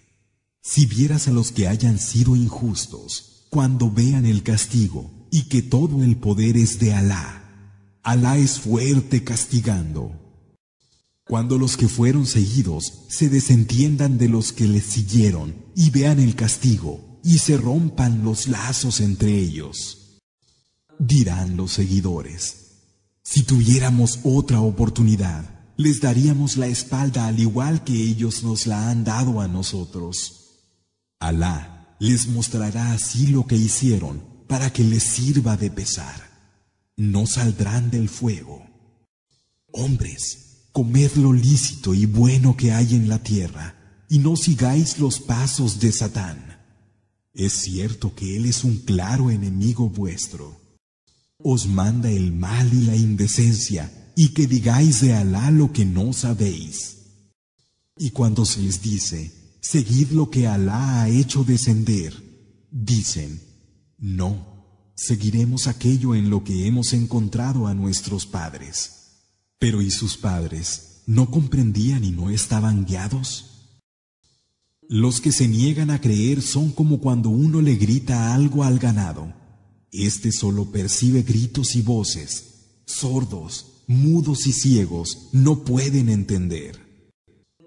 Si vieras a los que hayan sido injustos, cuando vean el castigo, y que todo el poder es de Alá. Alá es fuerte castigando. Cuando los que fueron seguidos se desentiendan de los que les siguieron y vean el castigo y se rompan los lazos entre ellos, dirán los seguidores, si tuviéramos otra oportunidad, les daríamos la espalda al igual que ellos nos la han dado a nosotros. Alá les mostrará así lo que hicieron para que les sirva de pesar. No saldrán del fuego. Hombres, comed lo lícito y bueno que hay en la tierra, y no sigáis los pasos de Satán. Es cierto que él es un claro enemigo vuestro. Os manda el mal y la indecencia, y que digáis de Alá lo que no sabéis. Y cuando se les dice, seguid lo que Alá ha hecho descender, dicen, no, seguiremos aquello en lo que hemos encontrado a nuestros padres. Pero ¿y sus padres no comprendían y no estaban guiados? Los que se niegan a creer son como cuando uno le grita algo al ganado. Este solo percibe gritos y voces. Sordos, mudos y ciegos no pueden entender.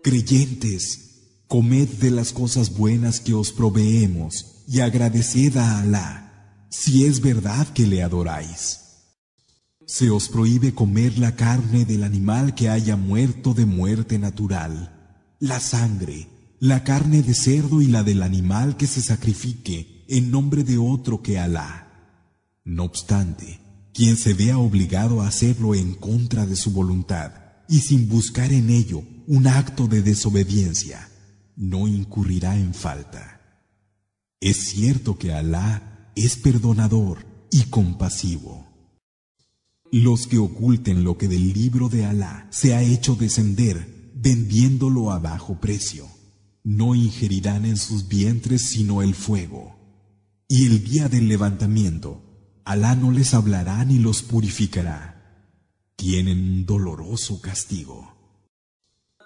Creyentes, comed de las cosas buenas que os proveemos y agradeced a Alá si es verdad que le adoráis. Se os prohíbe comer la carne del animal que haya muerto de muerte natural, la sangre, la carne de cerdo y la del animal que se sacrifique en nombre de otro que Alá. No obstante, quien se vea obligado a hacerlo en contra de su voluntad y sin buscar en ello un acto de desobediencia, no incurrirá en falta. Es cierto que Alá es perdonador y compasivo. Los que oculten lo que del libro de Alá se ha hecho descender, vendiéndolo a bajo precio, no ingerirán en sus vientres sino el fuego. Y el día del levantamiento, Alá no les hablará ni los purificará. Tienen un doloroso castigo.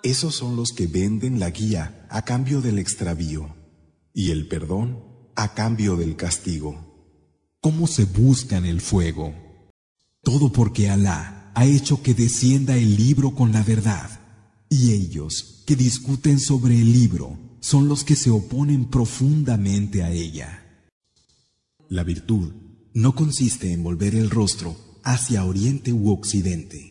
Esos son los que venden la guía a cambio del extravío, y el perdón a cambio del castigo. ¿Cómo se buscan el fuego? Todo porque Alá ha hecho que descienda el libro con la verdad, y ellos que discuten sobre el libro son los que se oponen profundamente a ella. La virtud no consiste en volver el rostro hacia oriente u occidente.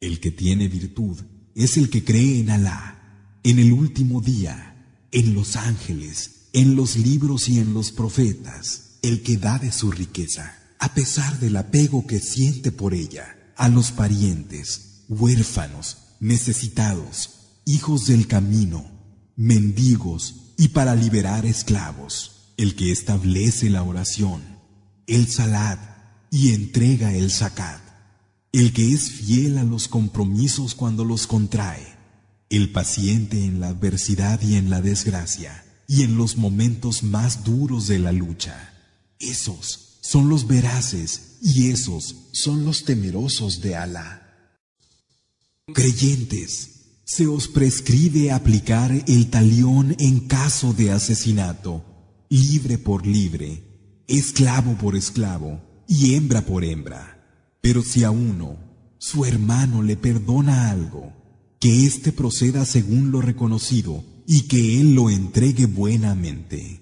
El que tiene virtud es el que cree en Alá, en el último día, en los ángeles, en los libros y en los profetas, el que da de su riqueza, a pesar del apego que siente por ella, a los parientes, huérfanos, necesitados, hijos del camino, mendigos y para liberar esclavos, el que establece la oración, el salad y entrega el zakat, el que es fiel a los compromisos cuando los contrae, el paciente en la adversidad y en la desgracia y en los momentos más duros de la lucha. Esos son los veraces y esos son los temerosos de Alá. Creyentes, se os prescribe aplicar el talión en caso de asesinato, libre por libre, esclavo por esclavo y hembra por hembra. Pero si a uno, su hermano le perdona algo, que éste proceda según lo reconocido, y que Él lo entregue buenamente.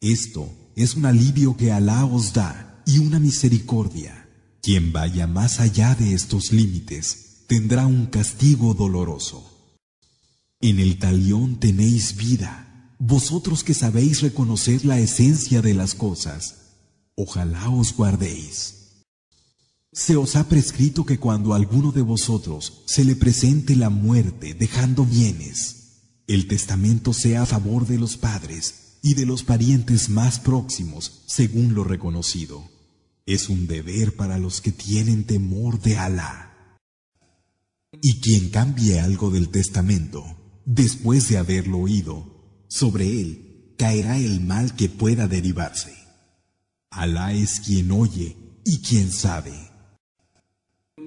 Esto es un alivio que Alá os da y una misericordia. Quien vaya más allá de estos límites tendrá un castigo doloroso. En el talión tenéis vida, vosotros que sabéis reconocer la esencia de las cosas. Ojalá os guardéis. Se os ha prescrito que cuando alguno de vosotros se le presente la muerte dejando bienes, el testamento sea a favor de los padres y de los parientes más próximos, según lo reconocido. Es un deber para los que tienen temor de Alá. Y quien cambie algo del testamento, después de haberlo oído, sobre él caerá el mal que pueda derivarse. Alá es quien oye y quien sabe.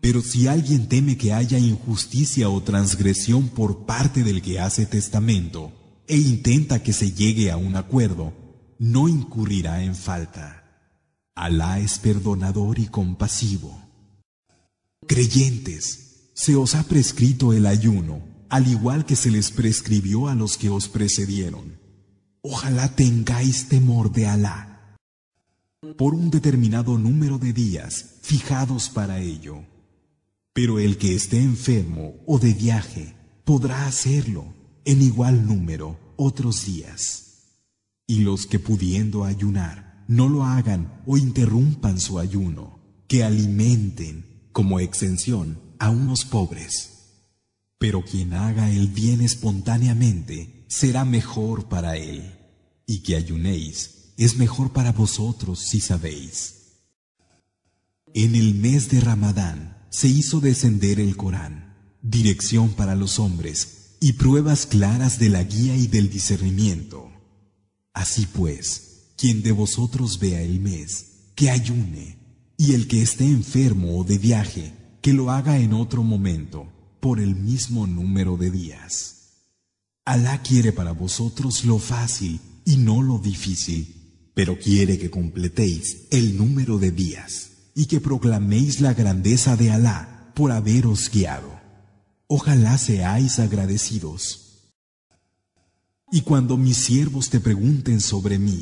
Pero si alguien teme que haya injusticia o transgresión por parte del que hace testamento e intenta que se llegue a un acuerdo, no incurrirá en falta. Alá es perdonador y compasivo. Creyentes, se os ha prescrito el ayuno, al igual que se les prescribió a los que os precedieron. Ojalá tengáis temor de Alá por un determinado número de días fijados para ello. Pero el que esté enfermo o de viaje podrá hacerlo en igual número otros días. Y los que pudiendo ayunar no lo hagan o interrumpan su ayuno, que alimenten como exención a unos pobres. Pero quien haga el bien espontáneamente será mejor para él, y que ayunéis es mejor para vosotros si sabéis. En el mes de Ramadán, se hizo descender el Corán, dirección para los hombres y pruebas claras de la guía y del discernimiento. Así pues, quien de vosotros vea el mes, que ayune, y el que esté enfermo o de viaje, que lo haga en otro momento, por el mismo número de días. Alá quiere para vosotros lo fácil y no lo difícil, pero quiere que completéis el número de días y que proclaméis la grandeza de Alá por haberos guiado. Ojalá seáis agradecidos. Y cuando mis siervos te pregunten sobre mí,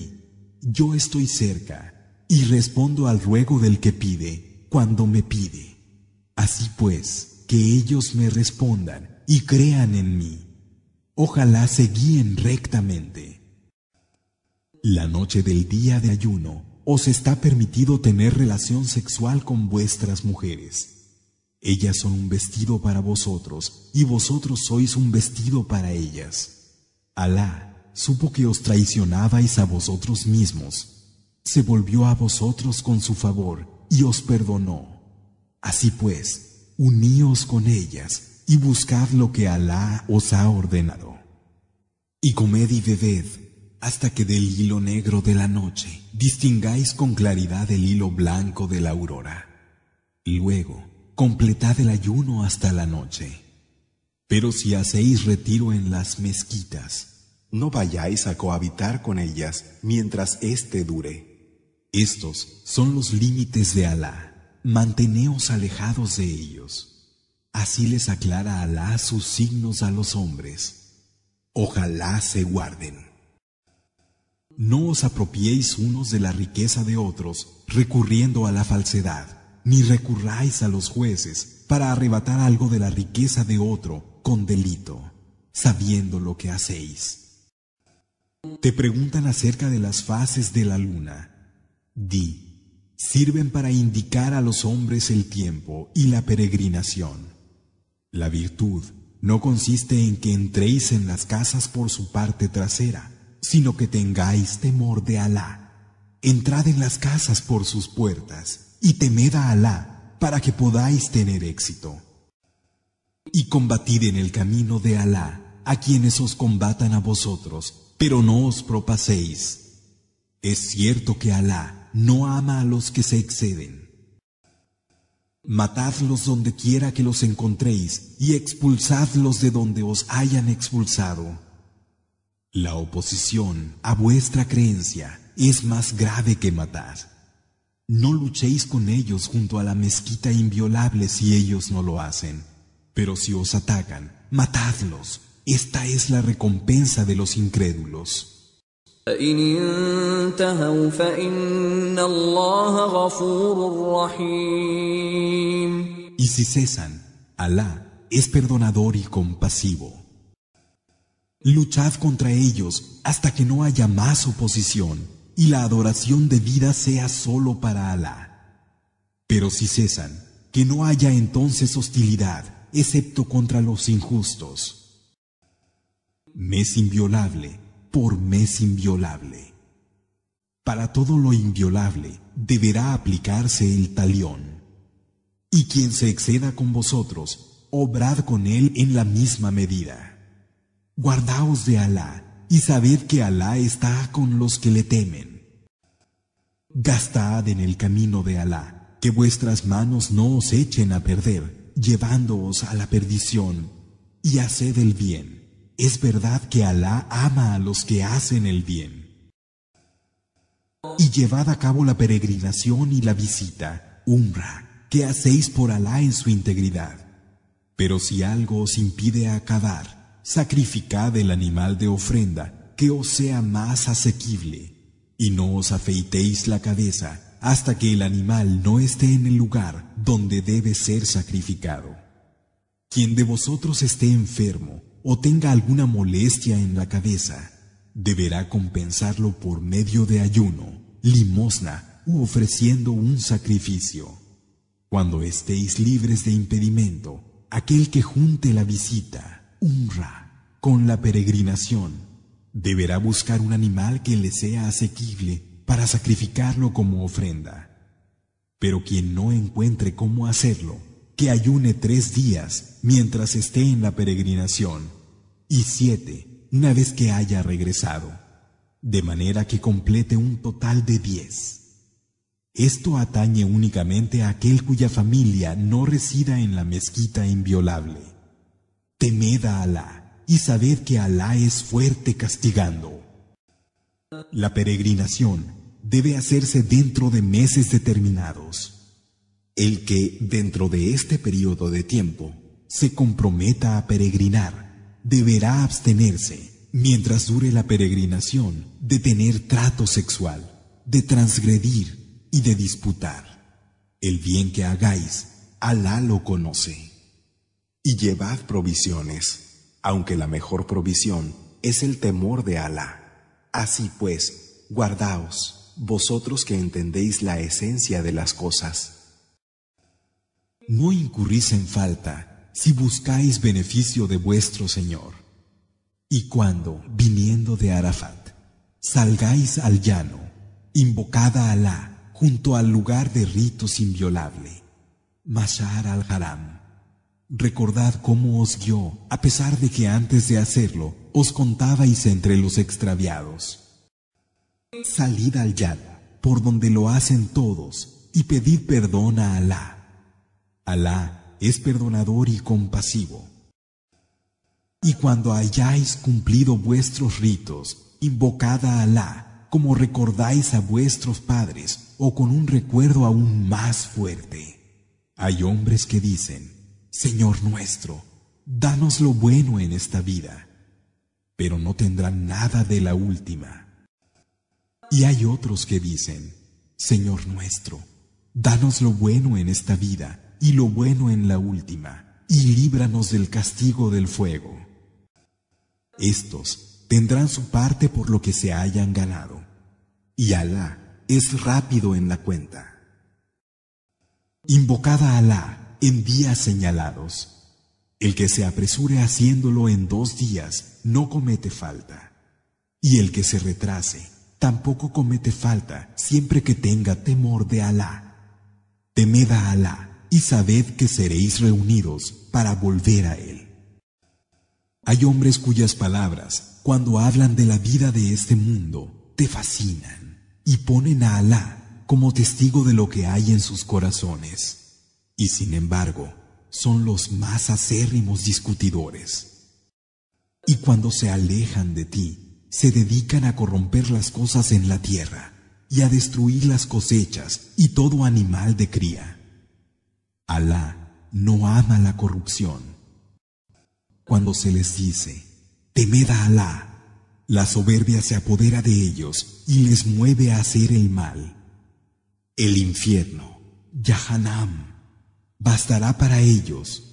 yo estoy cerca y respondo al ruego del que pide cuando me pide. Así pues, que ellos me respondan y crean en mí. Ojalá se guíen rectamente. La noche del día de ayuno os está permitido tener relación sexual con vuestras mujeres. Ellas son un vestido para vosotros y vosotros sois un vestido para ellas. Alá supo que os traicionabais a vosotros mismos. Se volvió a vosotros con su favor y os perdonó. Así pues, uníos con ellas y buscad lo que Alá os ha ordenado. Y comed y bebed hasta que del hilo negro de la noche distingáis con claridad el hilo blanco de la aurora. Luego, completad el ayuno hasta la noche. Pero si hacéis retiro en las mezquitas, no vayáis a cohabitar con ellas mientras éste dure. Estos son los límites de Alá. Manteneos alejados de ellos. Así les aclara Alá sus signos a los hombres. Ojalá se guarden. No os apropiéis unos de la riqueza de otros, recurriendo a la falsedad, ni recurráis a los jueces para arrebatar algo de la riqueza de otro con delito, sabiendo lo que hacéis. Te preguntan acerca de las fases de la luna. Di, sirven para indicar a los hombres el tiempo y la peregrinación. La virtud no consiste en que entréis en las casas por su parte trasera, sino que tengáis temor de Alá. Entrad en las casas por sus puertas y temed a Alá para que podáis tener éxito. Y combatid en el camino de Alá a quienes os combatan a vosotros, pero no os propaséis. Es cierto que Alá no ama a los que se exceden. Matadlos donde quiera que los encontréis y expulsadlos de donde os hayan expulsado. La oposición a vuestra creencia es más grave que matar. No luchéis con ellos junto a la mezquita inviolable si ellos no lo hacen. Pero si os atacan, matadlos. Esta es la recompensa de los incrédulos. Y si cesan, Alá es perdonador y compasivo. Luchad contra ellos hasta que no haya más oposición y la adoración debida sea solo para Alá. Pero si cesan, que no haya entonces hostilidad, excepto contra los injustos. Mes inviolable por mes inviolable. Para todo lo inviolable deberá aplicarse el talión. Y quien se exceda con vosotros, obrad con él en la misma medida. Guardaos de Alá y sabed que Alá está con los que le temen. Gastad en el camino de Alá, que vuestras manos no os echen a perder, llevándoos a la perdición, y haced el bien. Es verdad que Alá ama a los que hacen el bien. Y llevad a cabo la peregrinación y la visita, umbra, que hacéis por Alá en su integridad. Pero si algo os impide acabar, sacrificad el animal de ofrenda que os sea más asequible, y no os afeitéis la cabeza hasta que el animal no esté en el lugar donde debe ser sacrificado. Quien de vosotros esté enfermo o tenga alguna molestia en la cabeza, deberá compensarlo por medio de ayuno, limosna u ofreciendo un sacrificio. Cuando estéis libres de impedimento, aquel que junte la visita, con la peregrinación. Deberá buscar un animal que le sea asequible para sacrificarlo como ofrenda. Pero quien no encuentre cómo hacerlo, que ayune tres días mientras esté en la peregrinación y siete una vez que haya regresado, de manera que complete un total de diez. Esto atañe únicamente a aquel cuya familia no resida en la mezquita inviolable. Temed a Alá y sabed que Alá es fuerte castigando. La peregrinación debe hacerse dentro de meses determinados. El que, dentro de este periodo de tiempo, se comprometa a peregrinar, deberá abstenerse, mientras dure la peregrinación, de tener trato sexual, de transgredir y de disputar. El bien que hagáis, Alá lo conoce y llevad provisiones, aunque la mejor provisión es el temor de Alá. Así pues, guardaos, vosotros que entendéis la esencia de las cosas. No incurrís en falta si buscáis beneficio de vuestro Señor. Y cuando, viniendo de Arafat, salgáis al llano, invocada a Alá junto al lugar de ritos inviolable, Mashar al-Haram. Recordad cómo os guió, a pesar de que antes de hacerlo os contabais entre los extraviados. Salid al Yad, por donde lo hacen todos, y pedid perdón a Alá. Alá es perdonador y compasivo. Y cuando hayáis cumplido vuestros ritos, invocad a Alá, como recordáis a vuestros padres, o con un recuerdo aún más fuerte. Hay hombres que dicen, Señor nuestro, danos lo bueno en esta vida, pero no tendrán nada de la última. Y hay otros que dicen, Señor nuestro, danos lo bueno en esta vida y lo bueno en la última, y líbranos del castigo del fuego. Estos tendrán su parte por lo que se hayan ganado, y Alá es rápido en la cuenta. invocada a Alá en días señalados. El que se apresure haciéndolo en dos días no comete falta. Y el que se retrase tampoco comete falta siempre que tenga temor de Alá. Temed a Alá y sabed que seréis reunidos para volver a Él. Hay hombres cuyas palabras, cuando hablan de la vida de este mundo, te fascinan y ponen a Alá como testigo de lo que hay en sus corazones y sin embargo son los más acérrimos discutidores. Y cuando se alejan de ti, se dedican a corromper las cosas en la tierra y a destruir las cosechas y todo animal de cría. Alá no ama la corrupción. Cuando se les dice, temed a Alá, la soberbia se apodera de ellos y les mueve a hacer el mal. El infierno, Yahanam bastará para ellos.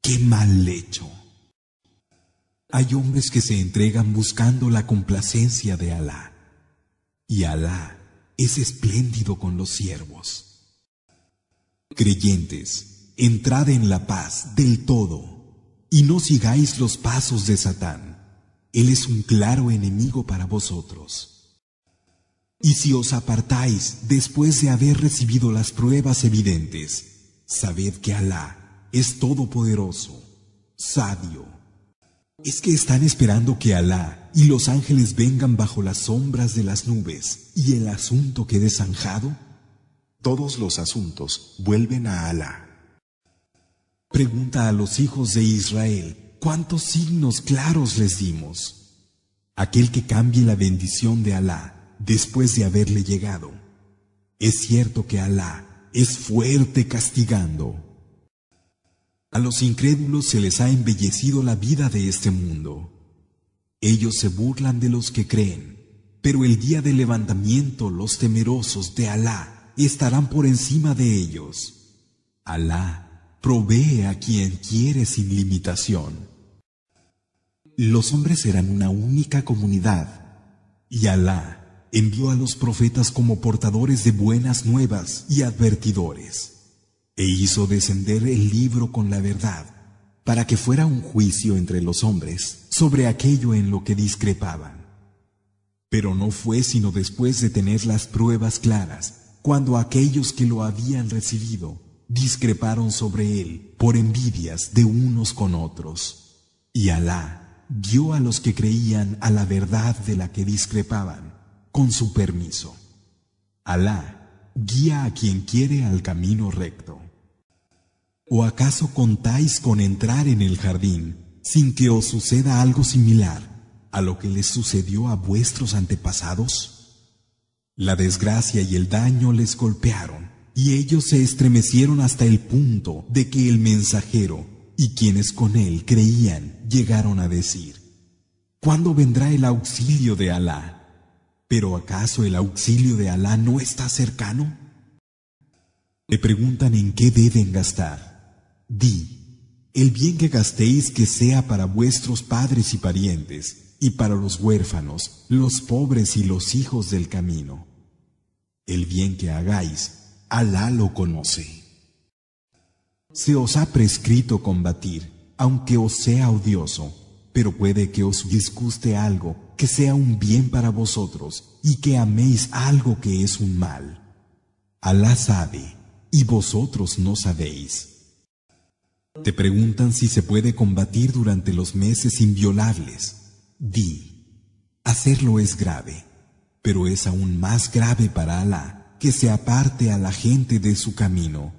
¡Qué mal hecho! Hay hombres que se entregan buscando la complacencia de Alá, y Alá es espléndido con los siervos. Creyentes, entrad en la paz del todo, y no sigáis los pasos de Satán. Él es un claro enemigo para vosotros. Y si os apartáis después de haber recibido las pruebas evidentes, Sabed que Alá es todopoderoso, sabio. Es que están esperando que Alá y los ángeles vengan bajo las sombras de las nubes y el asunto quede zanjado. Todos los asuntos vuelven a Alá. Pregunta a los hijos de Israel, ¿cuántos signos claros les dimos? Aquel que cambie la bendición de Alá después de haberle llegado. Es cierto que Alá es fuerte castigando. A los incrédulos se les ha embellecido la vida de este mundo. Ellos se burlan de los que creen, pero el día del levantamiento los temerosos de Alá estarán por encima de ellos. Alá provee a quien quiere sin limitación. Los hombres serán una única comunidad, y Alá envió a los profetas como portadores de buenas nuevas y advertidores, e hizo descender el libro con la verdad, para que fuera un juicio entre los hombres sobre aquello en lo que discrepaban. Pero no fue sino después de tener las pruebas claras, cuando aquellos que lo habían recibido discreparon sobre él por envidias de unos con otros. Y Alá dio a los que creían a la verdad de la que discrepaban con su permiso. Alá guía a quien quiere al camino recto. ¿O acaso contáis con entrar en el jardín sin que os suceda algo similar a lo que les sucedió a vuestros antepasados? La desgracia y el daño les golpearon, y ellos se estremecieron hasta el punto de que el mensajero y quienes con él creían llegaron a decir, ¿Cuándo vendrá el auxilio de Alá? ¿Pero acaso el auxilio de Alá no está cercano? Le preguntan en qué deben gastar. Di, el bien que gastéis que sea para vuestros padres y parientes, y para los huérfanos, los pobres y los hijos del camino. El bien que hagáis, Alá lo conoce. Se os ha prescrito combatir, aunque os sea odioso, pero puede que os disguste algo que sea un bien para vosotros y que améis algo que es un mal. Alá sabe, y vosotros no sabéis. Te preguntan si se puede combatir durante los meses inviolables. Di, hacerlo es grave, pero es aún más grave para Alá que se aparte a la gente de su camino,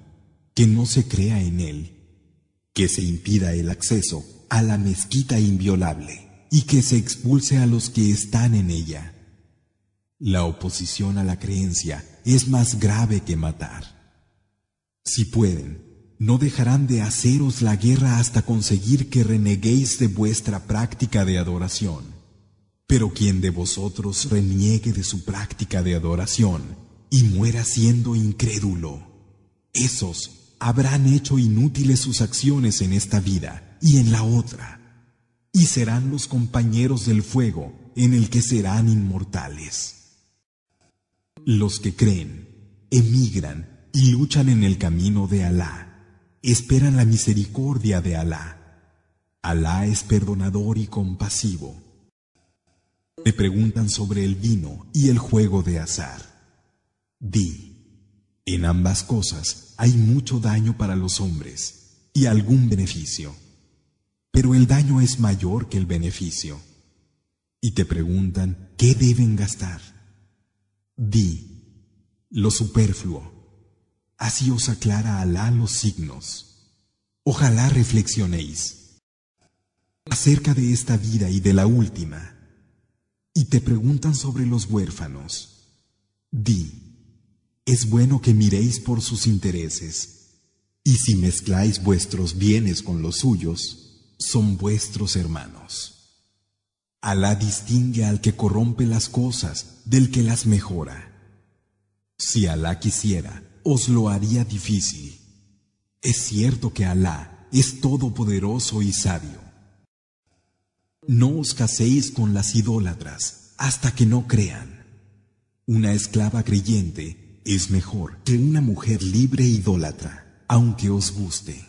que no se crea en él, que se impida el acceso a la mezquita inviolable y que se expulse a los que están en ella. La oposición a la creencia es más grave que matar. Si pueden, no dejarán de haceros la guerra hasta conseguir que reneguéis de vuestra práctica de adoración. Pero quien de vosotros reniegue de su práctica de adoración y muera siendo incrédulo, esos habrán hecho inútiles sus acciones en esta vida y en la otra y serán los compañeros del fuego en el que serán inmortales. Los que creen, emigran y luchan en el camino de Alá, esperan la misericordia de Alá. Alá es perdonador y compasivo. Te preguntan sobre el vino y el juego de azar. Di, en ambas cosas hay mucho daño para los hombres y algún beneficio pero el daño es mayor que el beneficio. Y te preguntan qué deben gastar. Di, lo superfluo. Así os aclara Alá los signos. Ojalá reflexionéis acerca de esta vida y de la última. Y te preguntan sobre los huérfanos. Di, es bueno que miréis por sus intereses, y si mezcláis vuestros bienes con los suyos, son vuestros hermanos. Alá distingue al que corrompe las cosas del que las mejora. Si Alá quisiera, os lo haría difícil. Es cierto que Alá es todopoderoso y sabio. No os caséis con las idólatras hasta que no crean. Una esclava creyente es mejor que una mujer libre idólatra, aunque os guste.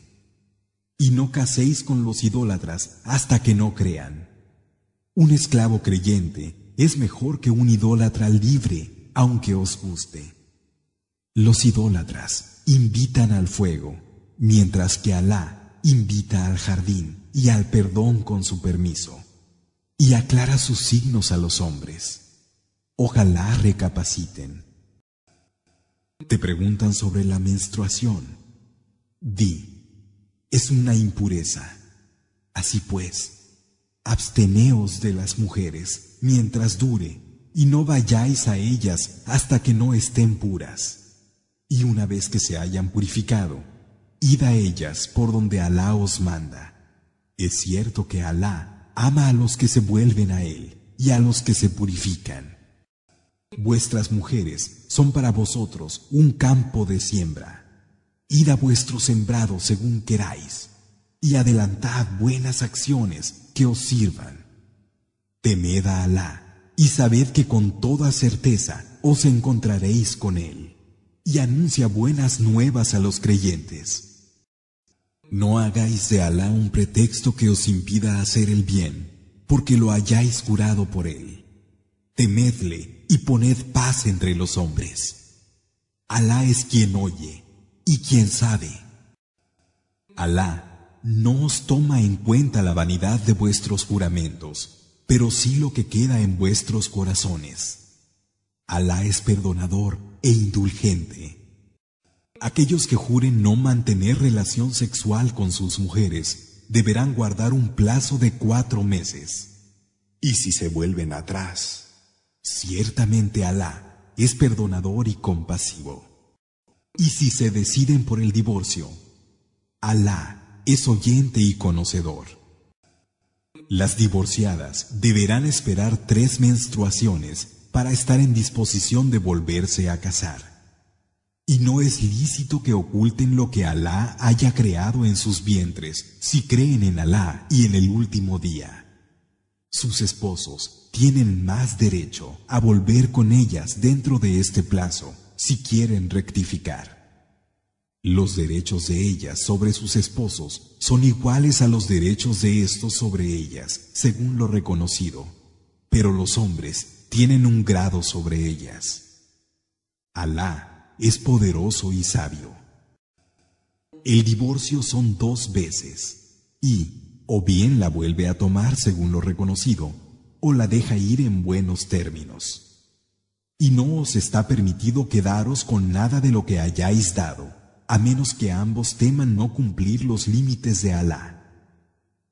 Y no caséis con los idólatras hasta que no crean. Un esclavo creyente es mejor que un idólatra libre, aunque os guste. Los idólatras invitan al fuego, mientras que Alá invita al jardín y al perdón con su permiso, y aclara sus signos a los hombres. Ojalá recapaciten. Te preguntan sobre la menstruación. Di es una impureza. Así pues, absteneos de las mujeres mientras dure, y no vayáis a ellas hasta que no estén puras. Y una vez que se hayan purificado, id a ellas por donde Alá os manda. Es cierto que Alá ama a los que se vuelven a Él y a los que se purifican. Vuestras mujeres son para vosotros un campo de siembra. Id a vuestro sembrado según queráis, y adelantad buenas acciones que os sirvan. Temed a Alá, y sabed que con toda certeza os encontraréis con Él, y anuncia buenas nuevas a los creyentes. No hagáis de Alá un pretexto que os impida hacer el bien, porque lo hayáis curado por Él. Temedle y poned paz entre los hombres. Alá es quien oye. Y quién sabe, Alá no os toma en cuenta la vanidad de vuestros juramentos, pero sí lo que queda en vuestros corazones. Alá es perdonador e indulgente. Aquellos que juren no mantener relación sexual con sus mujeres deberán guardar un plazo de cuatro meses. Y si se vuelven atrás, ciertamente Alá es perdonador y compasivo. Y si se deciden por el divorcio, Alá es oyente y conocedor. Las divorciadas deberán esperar tres menstruaciones para estar en disposición de volverse a casar. Y no es lícito que oculten lo que Alá haya creado en sus vientres si creen en Alá y en el último día. Sus esposos tienen más derecho a volver con ellas dentro de este plazo si quieren rectificar. Los derechos de ellas sobre sus esposos son iguales a los derechos de estos sobre ellas, según lo reconocido, pero los hombres tienen un grado sobre ellas. Alá es poderoso y sabio. El divorcio son dos veces, y o bien la vuelve a tomar según lo reconocido, o la deja ir en buenos términos. Y no os está permitido quedaros con nada de lo que hayáis dado, a menos que ambos teman no cumplir los límites de Alá.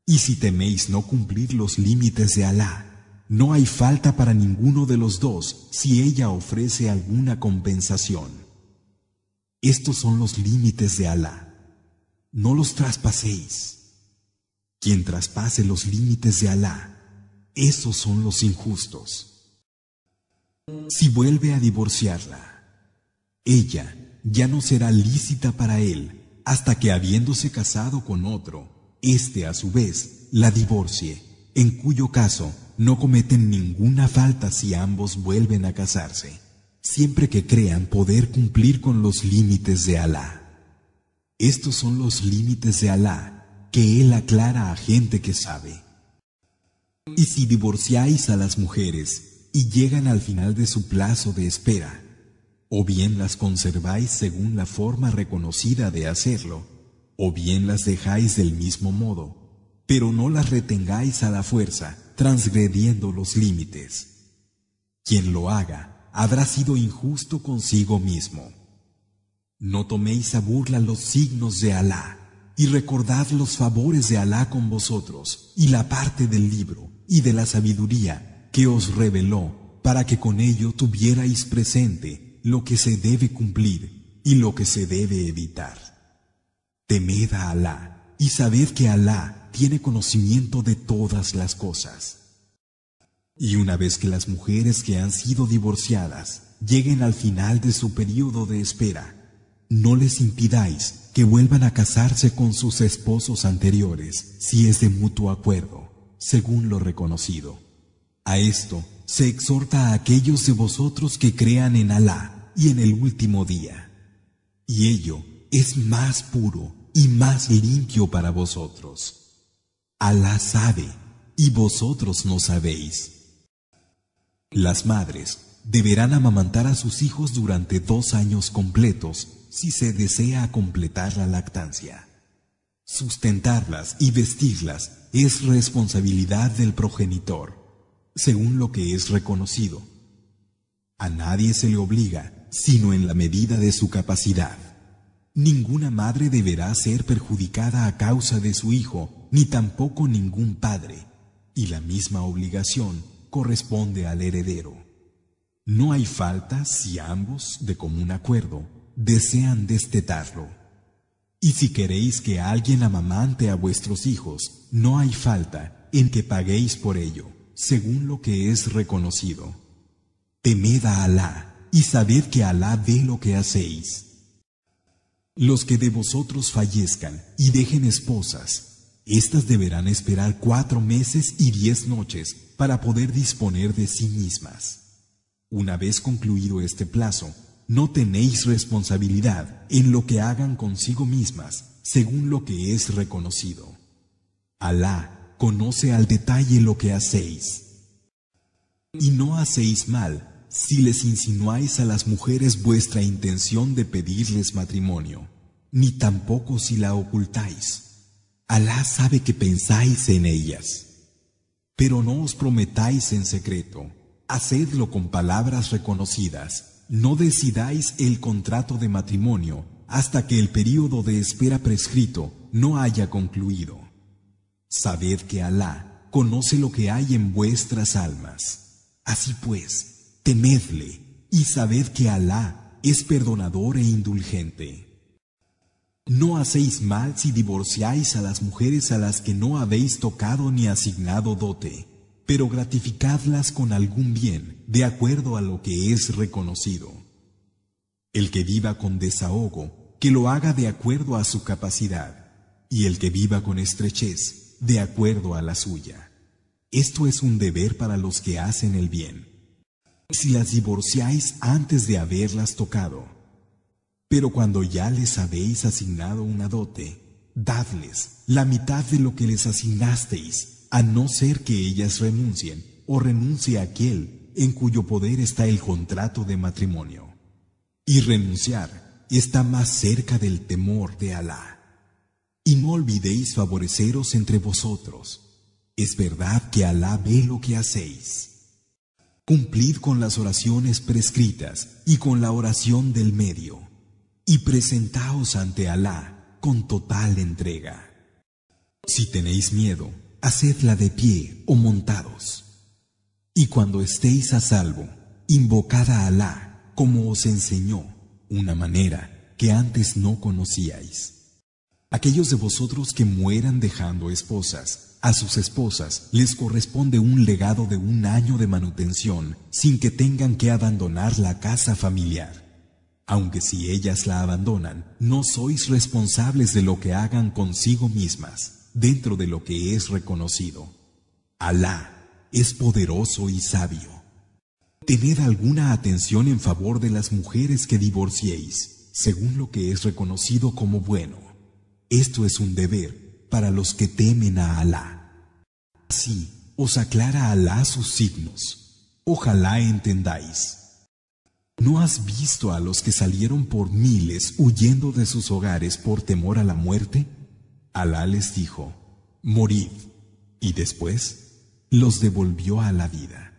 Y si teméis no cumplir los límites de Alá, no hay falta para ninguno de los dos si ella ofrece alguna compensación. Estos son los límites de Alá. No los traspaséis. Quien traspase los límites de Alá, esos son los injustos. Si vuelve a divorciarla, ella ya no será lícita para él hasta que habiéndose casado con otro, éste a su vez la divorcie, en cuyo caso no cometen ninguna falta si ambos vuelven a casarse, siempre que crean poder cumplir con los límites de Alá. Estos son los límites de Alá que él aclara a gente que sabe. Y si divorciáis a las mujeres, y llegan al final de su plazo de espera, o bien las conserváis según la forma reconocida de hacerlo, o bien las dejáis del mismo modo, pero no las retengáis a la fuerza, transgrediendo los límites. Quien lo haga habrá sido injusto consigo mismo. No toméis a burla los signos de Alá, y recordad los favores de Alá con vosotros, y la parte del libro, y de la sabiduría, que os reveló para que con ello tuvierais presente lo que se debe cumplir y lo que se debe evitar. Temed a Alá y sabed que Alá tiene conocimiento de todas las cosas. Y una vez que las mujeres que han sido divorciadas lleguen al final de su periodo de espera, no les impidáis que vuelvan a casarse con sus esposos anteriores si es de mutuo acuerdo, según lo reconocido. A esto se exhorta a aquellos de vosotros que crean en Alá y en el último día. Y ello es más puro y más limpio para vosotros. Alá sabe y vosotros no sabéis. Las madres deberán amamantar a sus hijos durante dos años completos si se desea completar la lactancia. Sustentarlas y vestirlas es responsabilidad del progenitor según lo que es reconocido. A nadie se le obliga, sino en la medida de su capacidad. Ninguna madre deberá ser perjudicada a causa de su hijo, ni tampoco ningún padre, y la misma obligación corresponde al heredero. No hay falta si ambos, de común acuerdo, desean destetarlo. Y si queréis que alguien amamante a vuestros hijos, no hay falta en que paguéis por ello según lo que es reconocido. Temed a Alá y sabed que Alá ve lo que hacéis. Los que de vosotros fallezcan y dejen esposas, éstas deberán esperar cuatro meses y diez noches para poder disponer de sí mismas. Una vez concluido este plazo, no tenéis responsabilidad en lo que hagan consigo mismas, según lo que es reconocido. Alá conoce al detalle lo que hacéis. Y no hacéis mal si les insinuáis a las mujeres vuestra intención de pedirles matrimonio, ni tampoco si la ocultáis. Alá sabe que pensáis en ellas. Pero no os prometáis en secreto, hacedlo con palabras reconocidas, no decidáis el contrato de matrimonio hasta que el período de espera prescrito no haya concluido. Sabed que Alá conoce lo que hay en vuestras almas. Así pues, temedle y sabed que Alá es perdonador e indulgente. No hacéis mal si divorciáis a las mujeres a las que no habéis tocado ni asignado dote, pero gratificadlas con algún bien, de acuerdo a lo que es reconocido. El que viva con desahogo, que lo haga de acuerdo a su capacidad, y el que viva con estrechez, de acuerdo a la suya. Esto es un deber para los que hacen el bien. Si las divorciáis antes de haberlas tocado, pero cuando ya les habéis asignado una dote, dadles la mitad de lo que les asignasteis, a no ser que ellas renuncien o renuncie aquel en cuyo poder está el contrato de matrimonio. Y renunciar está más cerca del temor de Alá. Y no olvidéis favoreceros entre vosotros. Es verdad que Alá ve lo que hacéis. Cumplid con las oraciones prescritas y con la oración del medio, y presentaos ante Alá con total entrega. Si tenéis miedo, hacedla de pie o montados. Y cuando estéis a salvo, invocad a Alá como os enseñó, una manera que antes no conocíais. Aquellos de vosotros que mueran dejando esposas, a sus esposas les corresponde un legado de un año de manutención sin que tengan que abandonar la casa familiar. Aunque si ellas la abandonan, no sois responsables de lo que hagan consigo mismas, dentro de lo que es reconocido. Alá es poderoso y sabio. Tened alguna atención en favor de las mujeres que divorciéis, según lo que es reconocido como bueno. Esto es un deber para los que temen a Alá. Así os aclara Alá sus signos. Ojalá entendáis. ¿No has visto a los que salieron por miles huyendo de sus hogares por temor a la muerte? Alá les dijo, morid, y después los devolvió a la vida.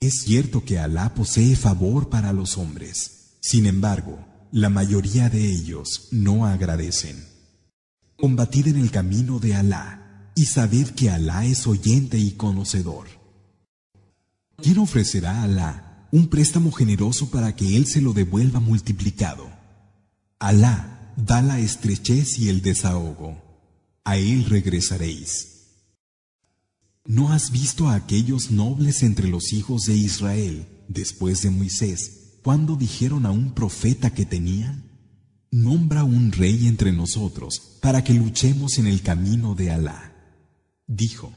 Es cierto que Alá posee favor para los hombres, sin embargo, la mayoría de ellos no agradecen. Combatid en el camino de Alá y sabed que Alá es oyente y conocedor. ¿Quién ofrecerá a Alá un préstamo generoso para que Él se lo devuelva multiplicado? Alá da la estrechez y el desahogo. A Él regresaréis. ¿No has visto a aquellos nobles entre los hijos de Israel después de Moisés cuando dijeron a un profeta que tenían? Nombra un rey entre nosotros para que luchemos en el camino de Alá. Dijo,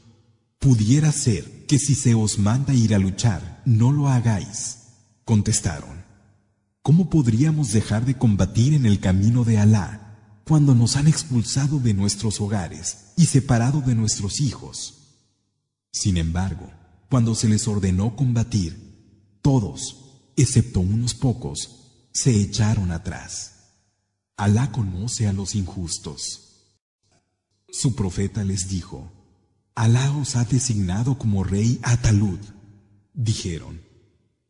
pudiera ser que si se os manda ir a luchar, no lo hagáis. Contestaron, ¿cómo podríamos dejar de combatir en el camino de Alá cuando nos han expulsado de nuestros hogares y separado de nuestros hijos? Sin embargo, cuando se les ordenó combatir, todos, excepto unos pocos, se echaron atrás. Alá conoce a los injustos. Su profeta les dijo, Alá os ha designado como rey a Talud. Dijeron,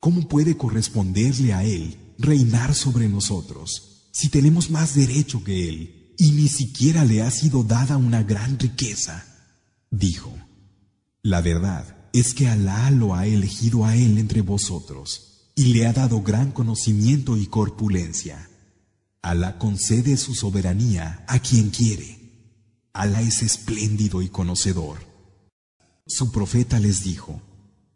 ¿cómo puede corresponderle a él reinar sobre nosotros si tenemos más derecho que él y ni siquiera le ha sido dada una gran riqueza? Dijo, la verdad es que Alá lo ha elegido a él entre vosotros y le ha dado gran conocimiento y corpulencia. Alá concede su soberanía a quien quiere. Alá es espléndido y conocedor. Su profeta les dijo,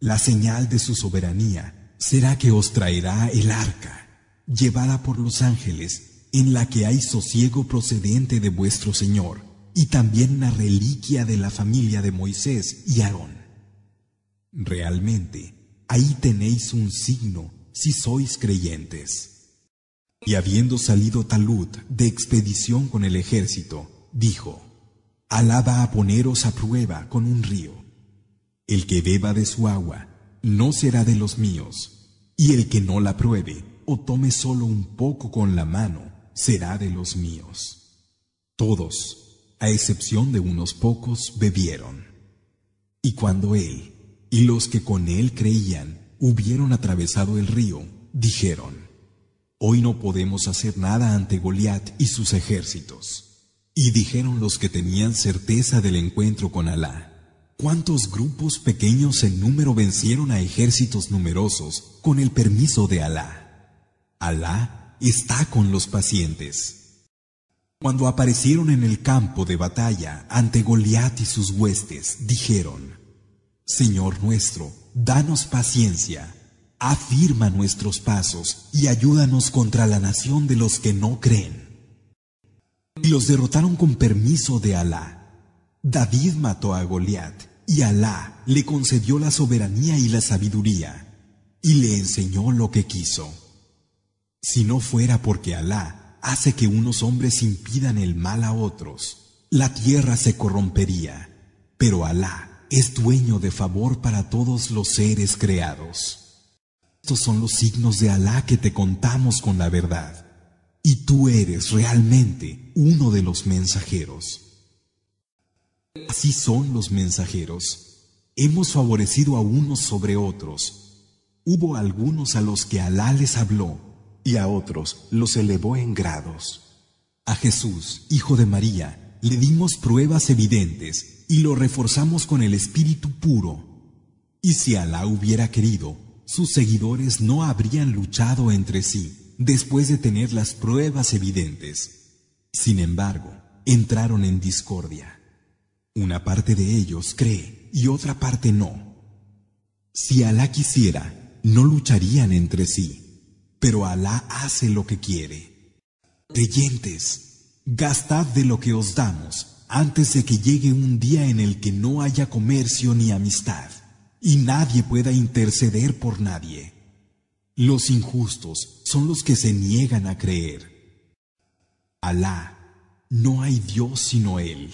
la señal de su soberanía será que os traerá el arca, llevada por los ángeles, en la que hay sosiego procedente de vuestro Señor, y también la reliquia de la familia de Moisés y Aarón. Realmente, ahí tenéis un signo si sois creyentes. Y habiendo salido Talud de expedición con el ejército, dijo, Alaba va a poneros a prueba con un río. El que beba de su agua no será de los míos, y el que no la pruebe o tome solo un poco con la mano será de los míos. Todos, a excepción de unos pocos, bebieron. Y cuando él y los que con él creían hubieron atravesado el río, dijeron, Hoy no podemos hacer nada ante Goliat y sus ejércitos. Y dijeron los que tenían certeza del encuentro con Alá, ¿cuántos grupos pequeños en número vencieron a ejércitos numerosos con el permiso de Alá? Alá está con los pacientes. Cuando aparecieron en el campo de batalla ante Goliat y sus huestes, dijeron, Señor nuestro, danos paciencia Afirma nuestros pasos y ayúdanos contra la nación de los que no creen. Y los derrotaron con permiso de Alá. David mató a Goliat y Alá le concedió la soberanía y la sabiduría y le enseñó lo que quiso. Si no fuera porque Alá hace que unos hombres impidan el mal a otros, la tierra se corrompería, pero Alá es dueño de favor para todos los seres creados son los signos de Alá que te contamos con la verdad, y tú eres realmente uno de los mensajeros. Así son los mensajeros. Hemos favorecido a unos sobre otros. Hubo algunos a los que Alá les habló, y a otros los elevó en grados. A Jesús, hijo de María, le dimos pruebas evidentes y lo reforzamos con el espíritu puro. Y si Alá hubiera querido, sus seguidores no habrían luchado entre sí después de tener las pruebas evidentes. Sin embargo, entraron en discordia. Una parte de ellos cree y otra parte no. Si Alá quisiera, no lucharían entre sí, pero Alá hace lo que quiere. Creyentes, gastad de lo que os damos antes de que llegue un día en el que no haya comercio ni amistad y nadie pueda interceder por nadie. Los injustos son los que se niegan a creer. Alá, no hay Dios sino Él,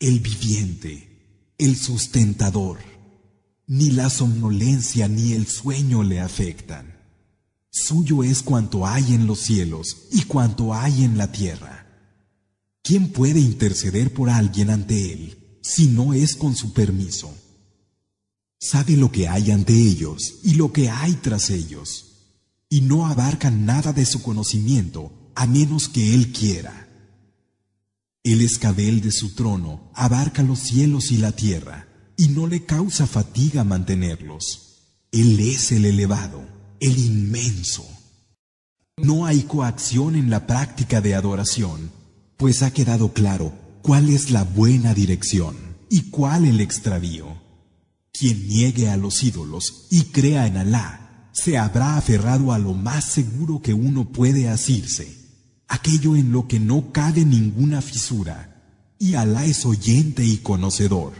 el viviente, el sustentador. Ni la somnolencia ni el sueño le afectan. Suyo es cuanto hay en los cielos y cuanto hay en la tierra. ¿Quién puede interceder por alguien ante Él si no es con su permiso? Sabe lo que hay ante ellos y lo que hay tras ellos, y no abarca nada de su conocimiento a menos que Él quiera. El escabel de su trono abarca los cielos y la tierra, y no le causa fatiga mantenerlos. Él es el elevado, el inmenso. No hay coacción en la práctica de adoración, pues ha quedado claro cuál es la buena dirección y cuál el extravío. Quien niegue a los ídolos y crea en Alá, se habrá aferrado a lo más seguro que uno puede asirse, aquello en lo que no cabe ninguna fisura, y Alá es oyente y conocedor.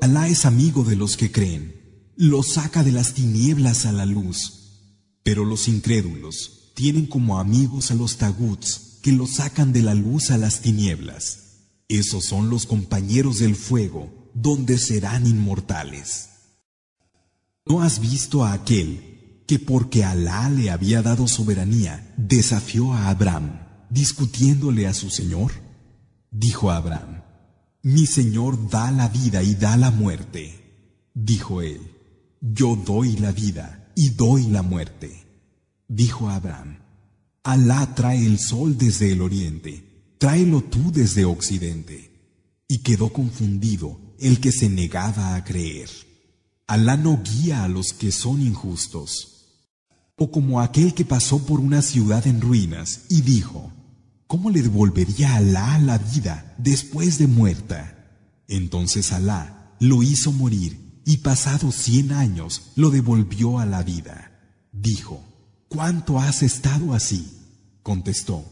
Alá es amigo de los que creen, los saca de las tinieblas a la luz, pero los incrédulos tienen como amigos a los taguts que los sacan de la luz a las tinieblas. Esos son los compañeros del fuego, donde serán inmortales. ¿No has visto a aquel que porque Alá le había dado soberanía, desafió a Abraham, discutiéndole a su Señor? Dijo Abraham, Mi Señor da la vida y da la muerte. Dijo él, Yo doy la vida y doy la muerte. Dijo Abraham, Alá trae el sol desde el oriente, tráelo tú desde occidente. Y quedó confundido el que se negaba a creer. Alá no guía a los que son injustos. O como aquel que pasó por una ciudad en ruinas y dijo, ¿cómo le devolvería Alá la vida después de muerta? Entonces Alá lo hizo morir y pasado cien años lo devolvió a la vida. Dijo, ¿cuánto has estado así? Contestó,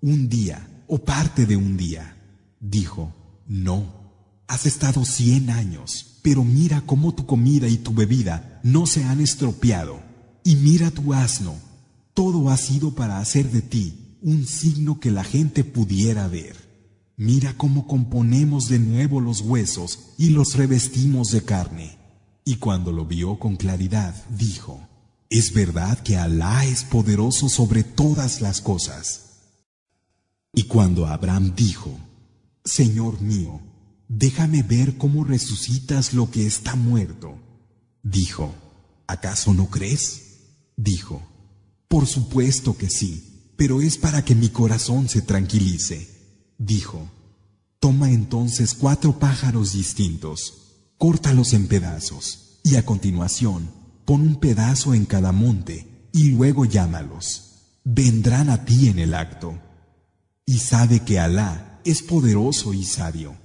un día o parte de un día. Dijo, no Has estado cien años, pero mira cómo tu comida y tu bebida no se han estropeado. Y mira tu asno. Todo ha sido para hacer de ti un signo que la gente pudiera ver. Mira cómo componemos de nuevo los huesos y los revestimos de carne. Y cuando lo vio con claridad, dijo, Es verdad que Alá es poderoso sobre todas las cosas. Y cuando Abraham dijo, Señor mío, déjame ver cómo resucitas lo que está muerto. Dijo, ¿acaso no crees? Dijo, por supuesto que sí, pero es para que mi corazón se tranquilice. Dijo, toma entonces cuatro pájaros distintos, córtalos en pedazos, y a continuación pon un pedazo en cada monte, y luego llámalos. Vendrán a ti en el acto. Y sabe que Alá es poderoso y sabio.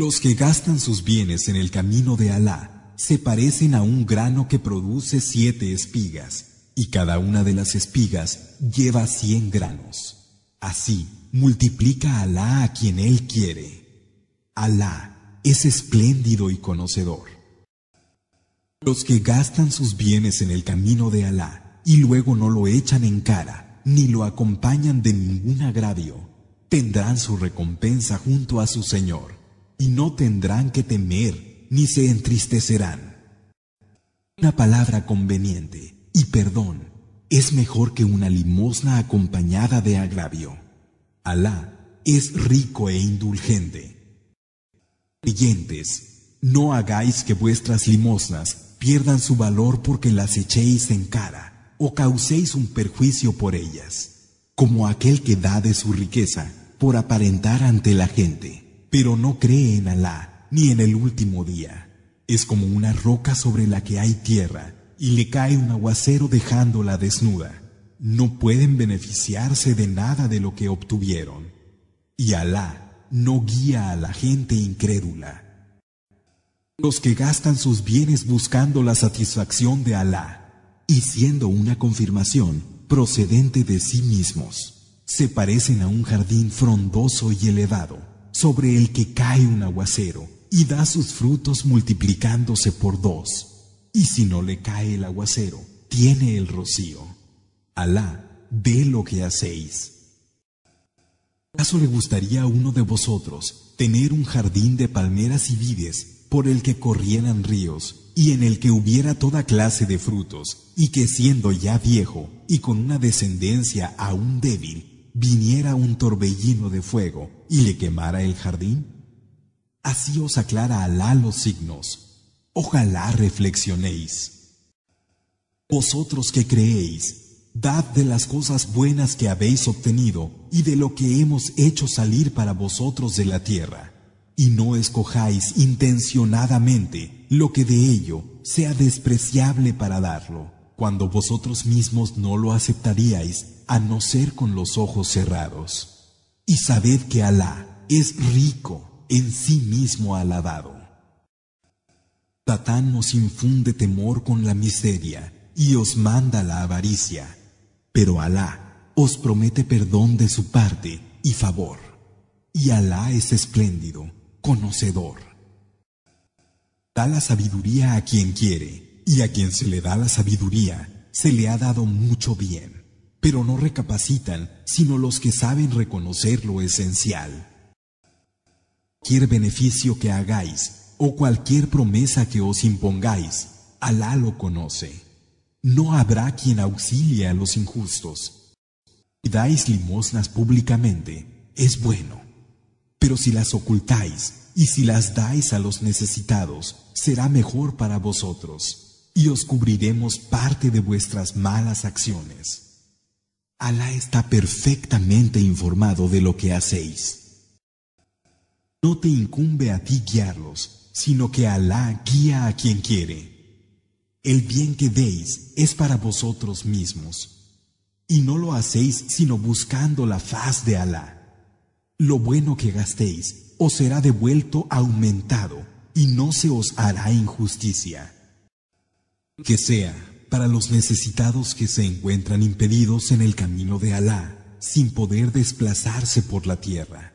Los que gastan sus bienes en el camino de Alá se parecen a un grano que produce siete espigas, y cada una de las espigas lleva cien granos. Así multiplica Alá a quien Él quiere. Alá es espléndido y conocedor. Los que gastan sus bienes en el camino de Alá y luego no lo echan en cara, ni lo acompañan de ningún agravio, tendrán su recompensa junto a su Señor y no tendrán que temer ni se entristecerán. Una palabra conveniente y perdón es mejor que una limosna acompañada de agravio. Alá es rico e indulgente. Creyentes, no hagáis que vuestras limosnas pierdan su valor porque las echéis en cara o causéis un perjuicio por ellas, como aquel que da de su riqueza por aparentar ante la gente pero no cree en Alá ni en el último día. Es como una roca sobre la que hay tierra y le cae un aguacero dejándola desnuda. No pueden beneficiarse de nada de lo que obtuvieron. Y Alá no guía a la gente incrédula. Los que gastan sus bienes buscando la satisfacción de Alá y siendo una confirmación procedente de sí mismos, se parecen a un jardín frondoso y elevado sobre el que cae un aguacero y da sus frutos multiplicándose por dos. Y si no le cae el aguacero, tiene el rocío. Alá, dé lo que hacéis. ¿Acaso le gustaría a uno de vosotros tener un jardín de palmeras y vides por el que corrieran ríos y en el que hubiera toda clase de frutos, y que siendo ya viejo y con una descendencia aún débil, viniera un torbellino de fuego y le quemara el jardín? Así os aclara Alá los signos. Ojalá reflexionéis. Vosotros que creéis, dad de las cosas buenas que habéis obtenido y de lo que hemos hecho salir para vosotros de la tierra, y no escojáis intencionadamente lo que de ello sea despreciable para darlo, cuando vosotros mismos no lo aceptaríais a no ser con los ojos cerrados. Y sabed que Alá es rico en sí mismo alabado. Tatán nos infunde temor con la miseria y os manda la avaricia, pero Alá os promete perdón de su parte y favor. Y Alá es espléndido, conocedor. Da la sabiduría a quien quiere, y a quien se le da la sabiduría, se le ha dado mucho bien pero no recapacitan sino los que saben reconocer lo esencial. Cualquier beneficio que hagáis o cualquier promesa que os impongáis, Alá lo conoce. No habrá quien auxilie a los injustos. Si dais limosnas públicamente, es bueno. Pero si las ocultáis y si las dais a los necesitados, será mejor para vosotros, y os cubriremos parte de vuestras malas acciones. Alá está perfectamente informado de lo que hacéis. No te incumbe a ti guiarlos, sino que Alá guía a quien quiere. El bien que deis es para vosotros mismos, y no lo hacéis sino buscando la faz de Alá. Lo bueno que gastéis os será devuelto aumentado, y no se os hará injusticia. Que sea para los necesitados que se encuentran impedidos en el camino de Alá, sin poder desplazarse por la tierra.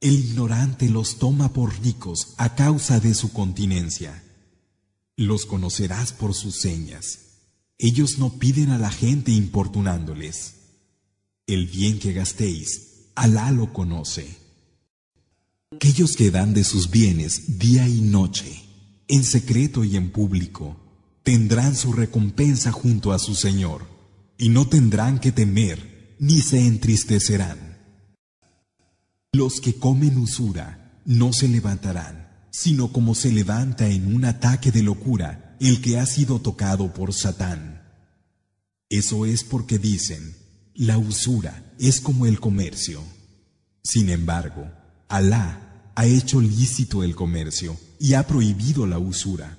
El ignorante los toma por ricos a causa de su continencia. Los conocerás por sus señas. Ellos no piden a la gente importunándoles. El bien que gastéis, Alá lo conoce. Aquellos que dan de sus bienes día y noche, en secreto y en público, tendrán su recompensa junto a su Señor, y no tendrán que temer ni se entristecerán. Los que comen usura no se levantarán, sino como se levanta en un ataque de locura el que ha sido tocado por Satán. Eso es porque dicen, la usura es como el comercio. Sin embargo, Alá ha hecho lícito el comercio y ha prohibido la usura.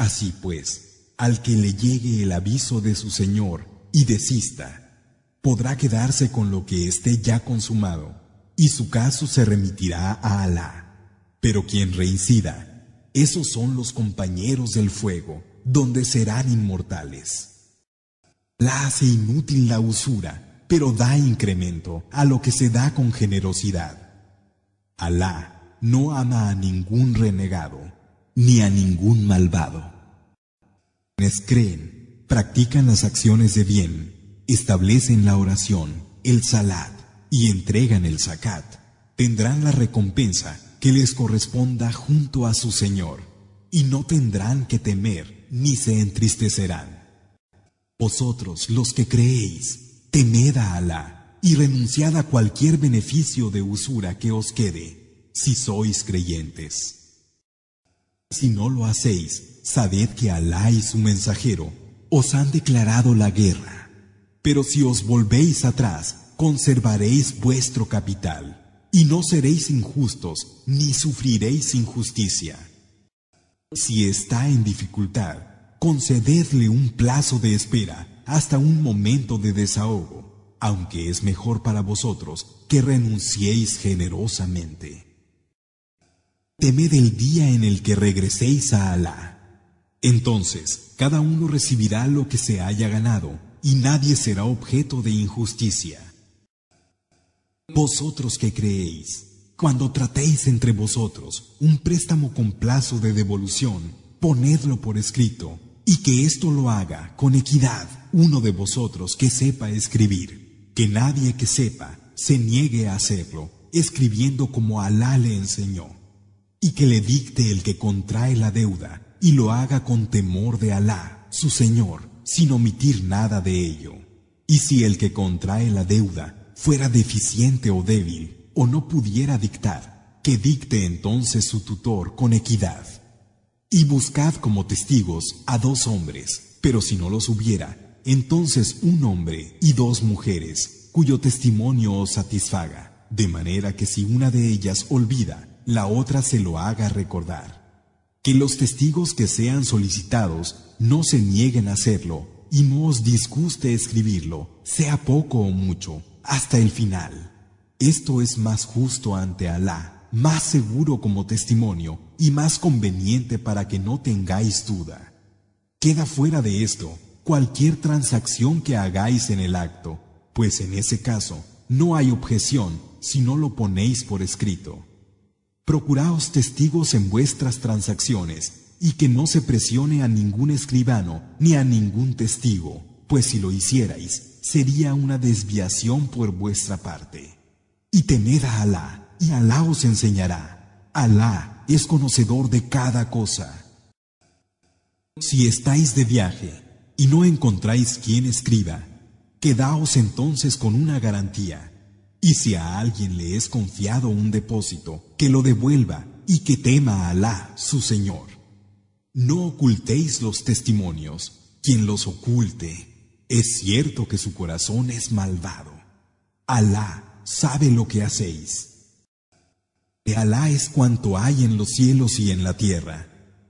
Así pues, al que le llegue el aviso de su Señor y desista, podrá quedarse con lo que esté ya consumado, y su caso se remitirá a Alá. Pero quien reincida, esos son los compañeros del fuego, donde serán inmortales. La hace inútil la usura, pero da incremento a lo que se da con generosidad. Alá no ama a ningún renegado ni a ningún malvado. Quienes creen, practican las acciones de bien, establecen la oración, el salat y entregan el zakat, tendrán la recompensa que les corresponda junto a su Señor, y no tendrán que temer ni se entristecerán. Vosotros los que creéis, temed a Alá y renunciad a cualquier beneficio de usura que os quede, si sois creyentes. Si no lo hacéis, sabed que Alá y su mensajero os han declarado la guerra. Pero si os volvéis atrás, conservaréis vuestro capital, y no seréis injustos, ni sufriréis injusticia. Si está en dificultad, concededle un plazo de espera hasta un momento de desahogo, aunque es mejor para vosotros que renunciéis generosamente. Temed el día en el que regreséis a Alá. Entonces, cada uno recibirá lo que se haya ganado, y nadie será objeto de injusticia. Vosotros que creéis, cuando tratéis entre vosotros un préstamo con plazo de devolución, ponedlo por escrito, y que esto lo haga con equidad uno de vosotros que sepa escribir, que nadie que sepa se niegue a hacerlo, escribiendo como Alá le enseñó y que le dicte el que contrae la deuda y lo haga con temor de Alá, su Señor, sin omitir nada de ello. Y si el que contrae la deuda fuera deficiente o débil, o no pudiera dictar, que dicte entonces su tutor con equidad. Y buscad como testigos a dos hombres, pero si no los hubiera, entonces un hombre y dos mujeres, cuyo testimonio os satisfaga, de manera que si una de ellas olvida, la otra se lo haga recordar. Que los testigos que sean solicitados no se nieguen a hacerlo y no os disguste escribirlo, sea poco o mucho, hasta el final. Esto es más justo ante Alá, más seguro como testimonio y más conveniente para que no tengáis duda. Queda fuera de esto cualquier transacción que hagáis en el acto, pues en ese caso no hay objeción si no lo ponéis por escrito. Procuraos testigos en vuestras transacciones y que no se presione a ningún escribano ni a ningún testigo, pues si lo hicierais sería una desviación por vuestra parte. Y temed a Alá, y Alá os enseñará. Alá es conocedor de cada cosa. Si estáis de viaje y no encontráis quien escriba, quedaos entonces con una garantía y si a alguien le es confiado un depósito, que lo devuelva y que tema a Alá, su Señor. No ocultéis los testimonios. Quien los oculte, es cierto que su corazón es malvado. Alá sabe lo que hacéis. De Alá es cuanto hay en los cielos y en la tierra,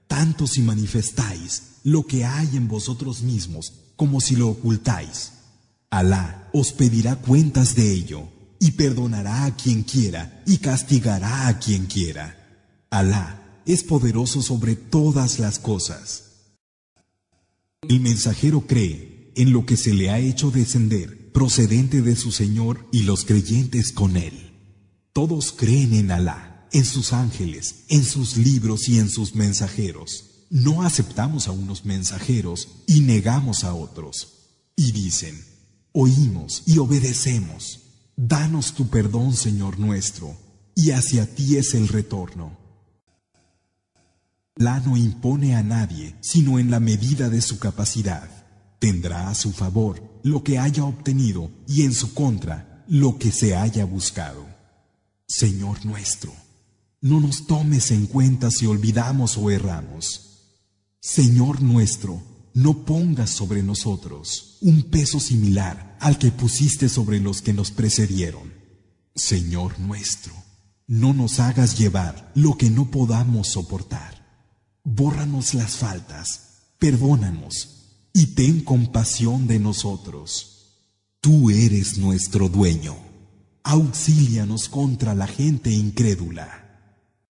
tanto si manifestáis lo que hay en vosotros mismos como si lo ocultáis. Alá os pedirá cuentas de ello y perdonará a quien quiera y castigará a quien quiera. Alá es poderoso sobre todas las cosas. El mensajero cree en lo que se le ha hecho descender procedente de su Señor y los creyentes con él. Todos creen en Alá, en sus ángeles, en sus libros y en sus mensajeros. No aceptamos a unos mensajeros y negamos a otros. Y dicen, oímos y obedecemos. Danos tu perdón, Señor nuestro, y hacia ti es el retorno. La no impone a nadie, sino en la medida de su capacidad. Tendrá a su favor lo que haya obtenido y en su contra lo que se haya buscado. Señor nuestro, no nos tomes en cuenta si olvidamos o erramos. Señor nuestro, no pongas sobre nosotros un peso similar al que pusiste sobre los que nos precedieron. Señor nuestro, no nos hagas llevar lo que no podamos soportar. Bórranos las faltas, perdónanos y ten compasión de nosotros. Tú eres nuestro dueño. Auxílianos contra la gente incrédula.